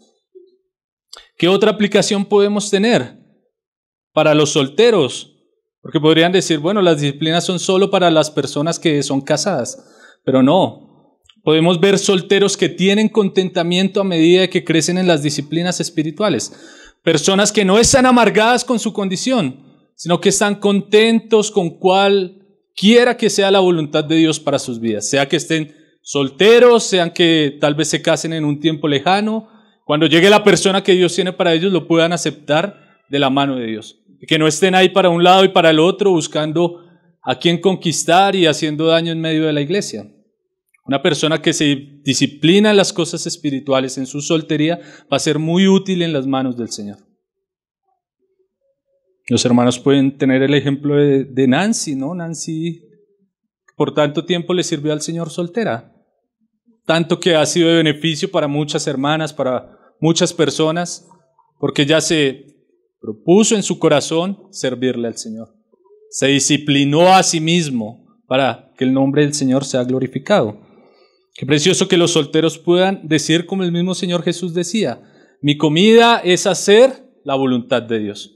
S1: ¿Qué otra aplicación podemos tener para los solteros? Porque podrían decir, bueno, las disciplinas son solo para las personas que son casadas, pero no, Podemos ver solteros que tienen contentamiento a medida que crecen en las disciplinas espirituales. Personas que no están amargadas con su condición, sino que están contentos con cual quiera que sea la voluntad de Dios para sus vidas. Sea que estén solteros, sean que tal vez se casen en un tiempo lejano. Cuando llegue la persona que Dios tiene para ellos, lo puedan aceptar de la mano de Dios. Que no estén ahí para un lado y para el otro buscando a quién conquistar y haciendo daño en medio de la iglesia. Una persona que se disciplina en las cosas espirituales, en su soltería, va a ser muy útil en las manos del Señor. Los hermanos pueden tener el ejemplo de, Nancy, ¿no? Nancy, por tanto tiempo le sirvió al Señor soltera. Tanto que ha sido de beneficio para muchas hermanas, para muchas personas, porque ya se propuso en su corazón servirle al Señor. Se disciplinó a sí mismo para que el nombre del Señor sea glorificado. Qué precioso que los solteros puedan decir como el mismo Señor Jesús decía, mi comida es hacer la voluntad de Dios.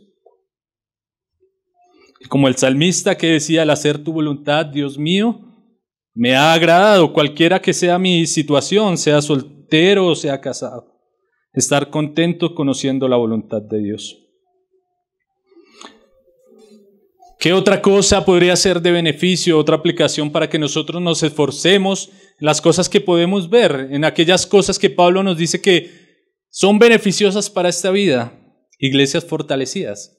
S1: Como el salmista que decía, al hacer tu voluntad, Dios mío, me ha agradado, cualquiera que sea mi situación, sea soltero o sea casado, estar contento conociendo la voluntad de Dios. ¿Qué otra cosa podría ser de beneficio, otra aplicación para que nosotros nos esforcemos en las cosas que podemos ver, en aquellas cosas que Pablo nos dice que son beneficiosas para esta vida? Iglesias fortalecidas.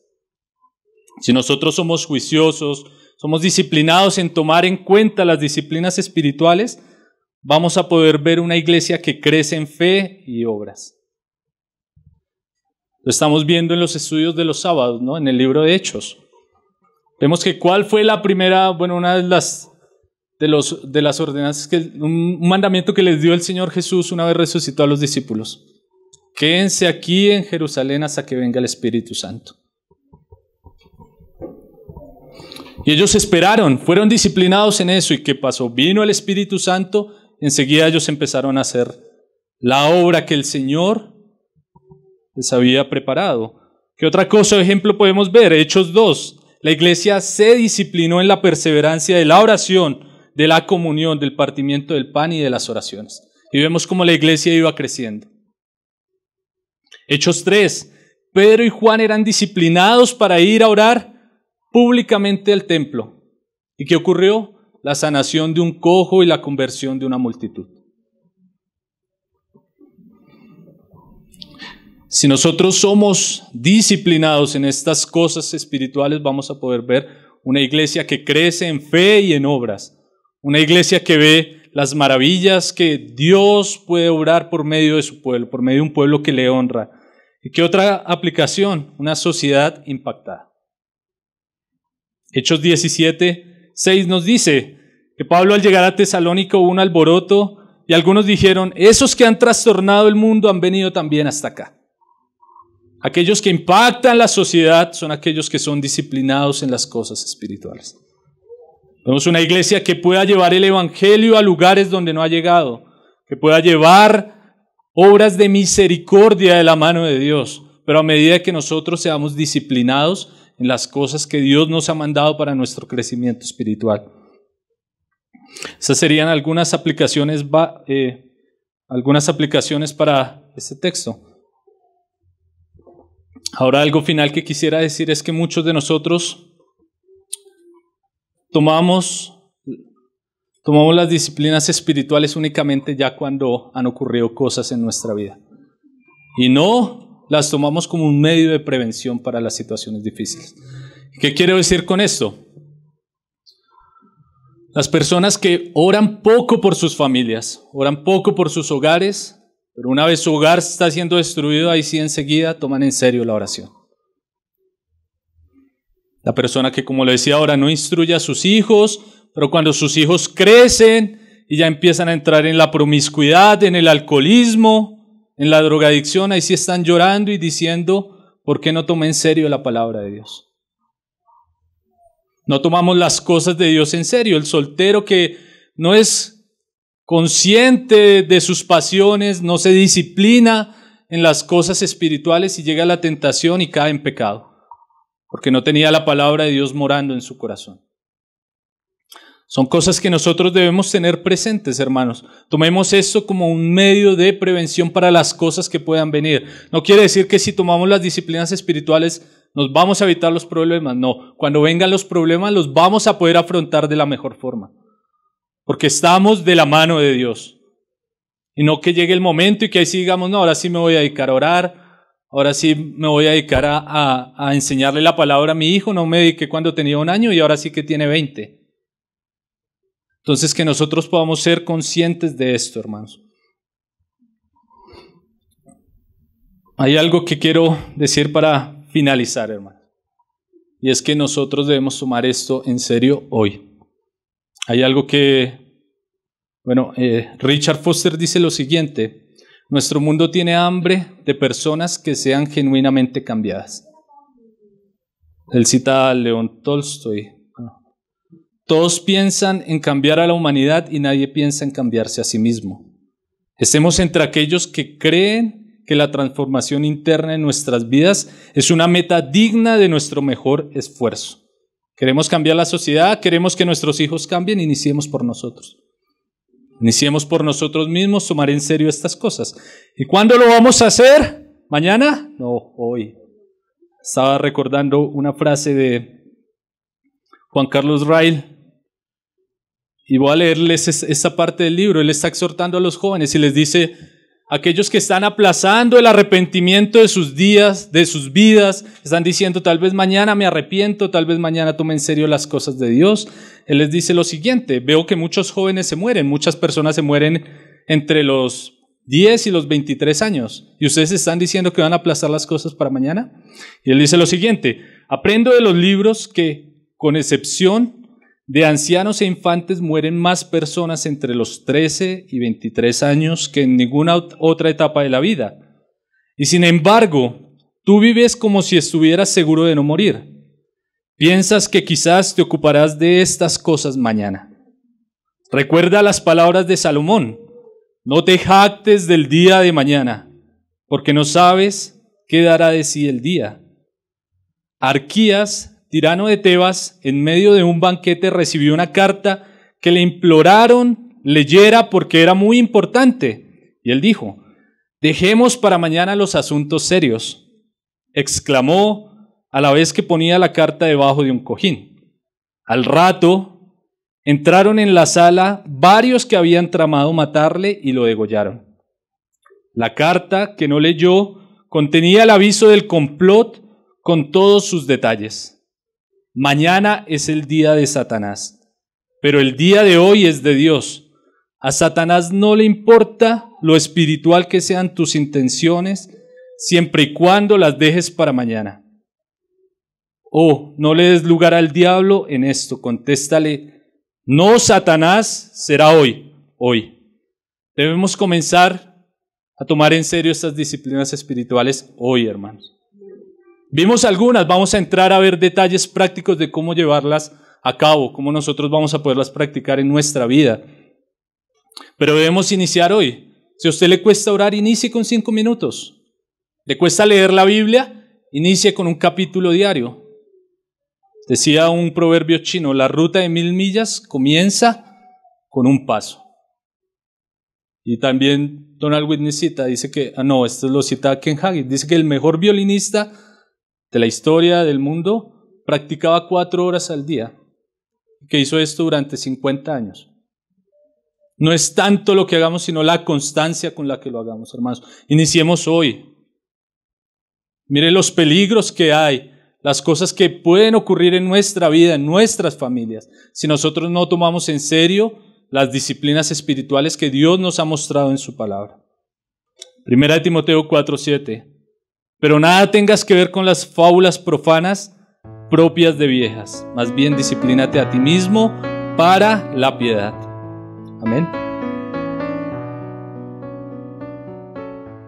S1: Si nosotros somos juiciosos, somos disciplinados en tomar en cuenta las disciplinas espirituales, vamos a poder ver una iglesia que crece en fe y obras. Lo estamos viendo en los estudios de los sábados, En el libro de Hechos. Vemos que cuál fue la primera, bueno, una de las de, los, de las ordenanzas que un, mandamiento que les dio el Señor Jesús una vez resucitó a los discípulos. Quédense aquí en Jerusalén hasta que venga el Espíritu Santo. Y ellos esperaron, fueron disciplinados en eso. ¿Y qué pasó? Vino el Espíritu Santo, enseguida ellos empezaron a hacer la obra que el Señor les había preparado. ¿Qué otra cosa, ejemplo, podemos ver? Hechos 2, la iglesia se disciplinó en la perseverancia de la oración, de la comunión, del partimiento del pan y de las oraciones. Y vemos cómo la iglesia iba creciendo. Hechos 3. Pedro y Juan eran disciplinados para ir a orar públicamente al templo. ¿Y qué ocurrió? La sanación de un cojo y la conversión de una multitud. Si nosotros somos disciplinados en estas cosas espirituales, vamos a poder ver una iglesia que crece en fe y en obras, una iglesia que ve las maravillas que Dios puede obrar por medio de su pueblo, por medio de un pueblo que le honra. ¿Y qué otra aplicación? Una sociedad impactada. Hechos 17, 6 nos dice que Pablo al llegar a Tesalónico hubo un alboroto y algunos dijeron, esos que han trastornado el mundo han venido también hasta acá. Aquellos que impactan la sociedad son aquellos que son disciplinados en las cosas espirituales. Tenemos una iglesia que pueda llevar el Evangelio a lugares donde no ha llegado, que pueda llevar obras de misericordia de la mano de Dios, pero a medida que nosotros seamos disciplinados en las cosas que Dios nos ha mandado para nuestro crecimiento espiritual. Esas serían algunas aplicaciones, eh, algunas aplicaciones para este texto. Ahora algo final que quisiera decir es que muchos de nosotros tomamos, tomamos las disciplinas espirituales únicamente ya cuando han ocurrido cosas en nuestra vida. Y no las tomamos como un medio de prevención para las situaciones difíciles. ¿Qué quiero decir con esto? Las personas que oran poco por sus familias, oran poco por sus hogares, pero una vez su hogar está siendo destruido, ahí sí enseguida toman en serio la oración. La persona que, como le decía ahora, no instruye a sus hijos, pero cuando sus hijos crecen y ya empiezan a entrar en la promiscuidad, en el alcoholismo, en la drogadicción, ahí sí están llorando y diciendo, ¿por qué no toma en serio la palabra de Dios? No tomamos las cosas de Dios en serio. El soltero que no es consciente de sus pasiones, no se disciplina en las cosas espirituales y llega a la tentación y cae en pecado, porque no tenía la palabra de Dios morando en su corazón. Son cosas que nosotros debemos tener presentes, hermanos. Tomemos eso como un medio de prevención para las cosas que puedan venir. No quiere decir que si tomamos las disciplinas espirituales nos vamos a evitar los problemas. No, cuando vengan los problemas los vamos a poder afrontar de la mejor forma porque estamos de la mano de Dios. Y no que llegue el momento y que ahí sí digamos, no, ahora sí me voy a dedicar a orar, ahora sí me voy a dedicar a, enseñarle la palabra a mi hijo, no me dediqué cuando tenía un año y ahora sí que tiene 20. Entonces que nosotros podamos ser conscientes de esto, hermanos. Hay algo que quiero decir para finalizar, hermanos. Y es que nosotros debemos tomar esto en serio hoy. Hay algo que, bueno, eh, Richard Foster dice lo siguiente, nuestro mundo tiene hambre de personas que sean genuinamente cambiadas. Él cita a León Tolstoy. Todos piensan en cambiar a la humanidad y nadie piensa en cambiarse a sí mismo. Estemos entre aquellos que creen que la transformación interna en nuestras vidas es una meta digna de nuestro mejor esfuerzo. Queremos cambiar la sociedad, queremos que nuestros hijos cambien, iniciemos por nosotros. Iniciemos por nosotros mismos, tomar en serio estas cosas. ¿Y cuándo lo vamos a hacer? ¿Mañana? No, hoy. Estaba recordando una frase de Juan Carlos Rail, y voy a leerles esa parte del libro. Él está exhortando a los jóvenes y les dice, aquellos que están aplazando el arrepentimiento de sus días, de sus vidas, están diciendo tal vez mañana me arrepiento, tal vez mañana tome en serio las cosas de Dios. Él les dice lo siguiente, veo que muchos jóvenes se mueren, muchas personas se mueren entre los 10 y los 23 años, y ustedes están diciendo que van a aplazar las cosas para mañana. Y él dice lo siguiente, aprendo de los libros que, con excepción de ancianos e infantes mueren más personas entre los 13 y 23 años que en ninguna otra etapa de la vida. Y sin embargo, tú vives como si estuvieras seguro de no morir. Piensas que quizás te ocuparás de estas cosas mañana. Recuerda las palabras de Salomón. No te jactes del día de mañana, porque no sabes qué dará de sí el día. Arquías Tirano de Tebas, en medio de un banquete, recibió una carta que le imploraron leyera porque era muy importante. Y él dijo, dejemos para mañana los asuntos serios, exclamó a la vez que ponía la carta debajo de un cojín. Al rato, entraron en la sala varios que habían tramado matarle y lo degollaron. La carta que no leyó contenía el aviso del complot con todos sus detalles. Mañana es el día de Satanás, pero el día de hoy es de Dios. A Satanás no le importa lo espiritual que sean tus intenciones, siempre y cuando las dejes para mañana. Oh, no le des lugar al diablo en esto. Contéstale, no, Satanás, será hoy, hoy. Debemos comenzar a tomar en serio estas disciplinas espirituales hoy, hermanos. Vimos algunas, vamos a entrar a ver detalles prácticos de cómo llevarlas a cabo, cómo nosotros vamos a poderlas practicar en nuestra vida. Pero debemos iniciar hoy. Si a usted le cuesta orar, inicie con cinco minutos. Le cuesta leer la Biblia, inicie con un capítulo diario. Decía un proverbio chino, la ruta de mil millas comienza con un paso. Y también Donald Whitney cita, dice que, ah no, esto lo cita Ken Haggis, dice que el mejor violinista de la historia del mundo, practicaba cuatro horas al día, que hizo esto durante 50 años. No es tanto lo que hagamos, sino la constancia con la que lo hagamos, hermanos. Iniciemos hoy. Mire los peligros que hay, las cosas que pueden ocurrir en nuestra vida, en nuestras familias, si nosotros no tomamos en serio las disciplinas espirituales que Dios nos ha mostrado en su palabra. Primera de Timoteo 4:7 pero nada tengas que ver con las fábulas profanas propias de viejas. Más bien disciplínate a ti mismo para la piedad. Amén.